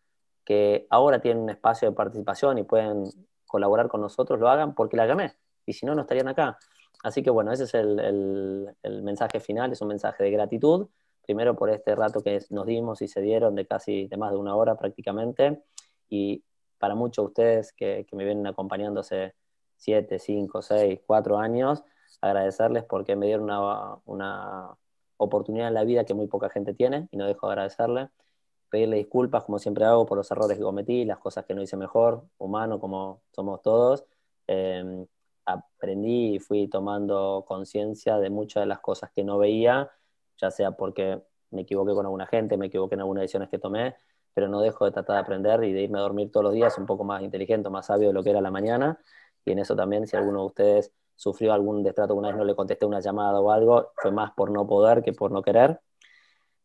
que ahora tienen un espacio de participación y pueden colaborar con nosotros, lo hagan porque la llamé. Y si no, no estarían acá. Así que bueno, ese es el, mensaje final, es un mensaje de gratitud, primero por este rato que nos dimos y se dieron de casi de más de una hora prácticamente. Y para muchos de ustedes que, que me vienen acompañando hace 7, 5, 6, 4 años, agradecerles porque me dieron una, oportunidad en la vida que muy poca gente tiene y no dejo de agradecerle. Pedirle disculpas, como siempre hago, por los errores que cometí, las cosas que no hice mejor, humano como somos todos. Em, aprendí y fui tomando conciencia de muchas de las cosas que no veía, ya sea porque me equivoqué con alguna gente, me equivoqué en algunas decisiones que tomé, pero no dejo de tratar de aprender y de irme a dormir todos los días un poco más inteligente, más sabio de lo que era la mañana. Y en eso también, si alguno de ustedes sufrió algún destrato, una vez no le contesté una llamada o algo, fue más por no poder que por no querer.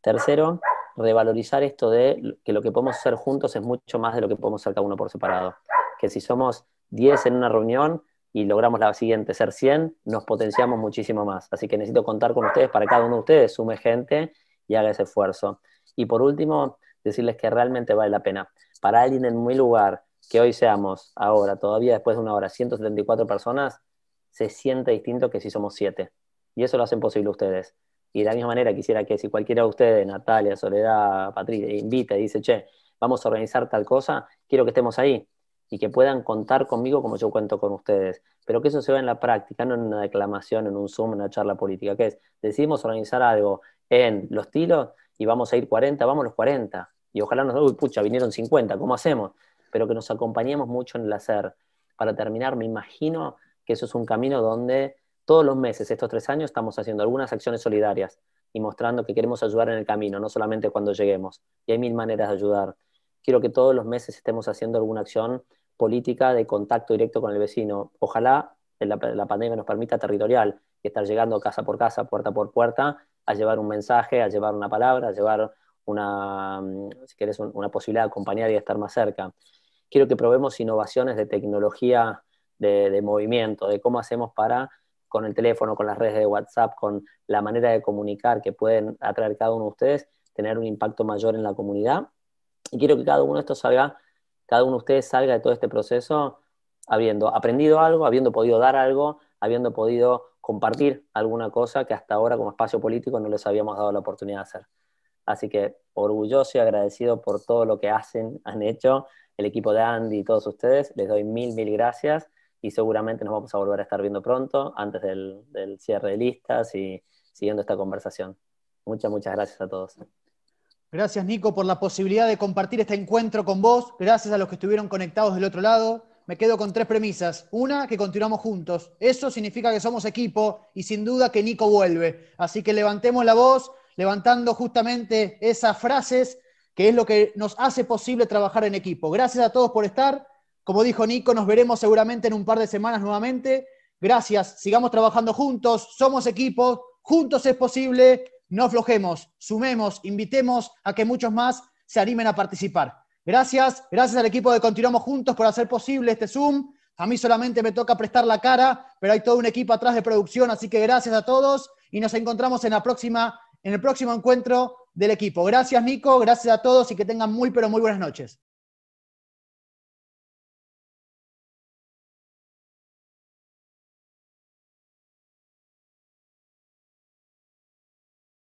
Tercero, revalorizar esto de que lo que podemos hacer juntos es mucho más de lo que podemos hacer cada uno por separado. Que si somos 10 en una reunión y logramos la siguiente, ser 100, nos potenciamos muchísimo más. Así que necesito contar con ustedes, para cada uno de ustedes sume gente y haga ese esfuerzo. Y por último, decirles que realmente vale la pena. Para alguien en mi lugar, que hoy seamos, ahora, todavía después de una hora, 174 personas, se siente distinto que si somos siete. Y eso lo hacen posible ustedes. Y de la misma manera quisiera que si cualquiera de ustedes, Natalia, Soledad, Patricia, invita y dice, che, vamos a organizar tal cosa, quiero que estemos ahí y que puedan contar conmigo como yo cuento con ustedes. Pero que eso se vea en la práctica, no en una declamación, en un Zoom, en una charla política, que es, decidimos organizar algo en los tiros y vamos a ir 40, vamos los 40. Y ojalá nos, uy, pucha, vinieron 50, ¿cómo hacemos? Pero que nos acompañemos mucho en el hacer. Para terminar, me imagino eso es un camino donde todos los meses, estos tres años, estamos haciendo algunas acciones solidarias y mostrando que queremos ayudar en el camino, no solamente cuando lleguemos. Y hay mil maneras de ayudar. Quiero que todos los meses estemos haciendo alguna acción política de contacto directo con el vecino. Ojalá la, pandemia nos permita territorial y estar llegando casa por casa, puerta por puerta, a llevar un mensaje, a llevar una palabra, a llevar una, mm, si quieres una posibilidad de acompañar y de estar más cerca. Quiero que probemos innovaciones de tecnología de, movimiento, de cómo hacemos para con el teléfono, con las redes de WhatsApp, con la manera de comunicar que pueden atraer cada uno de ustedes, tener un impacto mayor en la comunidad. Y quiero que cada uno de estos salga, cada uno de ustedes salga de todo este proceso habiendo aprendido algo, habiendo podido dar algo, habiendo podido compartir alguna cosa que hasta ahora como espacio político no les habíamos dado la oportunidad de hacer. Así que orgulloso y agradecido por todo lo que hacen, han hecho, el equipo de Andy y todos ustedes. Les doy mil, mil gracias y seguramente nos vamos a volver a estar viendo pronto, antes del, cierre de listas y siguiendo esta conversación. Muchas, muchas gracias a todos. Gracias Nico por la posibilidad de compartir este encuentro con vos. Gracias a los que estuvieron conectados del otro lado. Me quedo con tres premisas. Una, que continuamos juntos. Eso significa que somos equipo y sin duda que Nico vuelve. Así que levantemos la voz, levantando justamente esas frases que es lo que nos hace posible trabajar en equipo. Gracias a todos por estar. Como dijo Nico, nos veremos seguramente en un par de semanas nuevamente. Gracias, sigamos trabajando juntos, somos equipo, juntos es posible, no aflojemos, sumemos, invitemos a que muchos más se animen a participar. Gracias, gracias al equipo de Continuamos Juntos por hacer posible este Zoom. A mí solamente me toca prestar la cara, pero hay todo un equipo atrás de producción, así que gracias a todos y nos encontramos en, la próxima, en el próximo encuentro del equipo. Gracias Nico, gracias a todos y que tengan muy, pero muy buenas noches.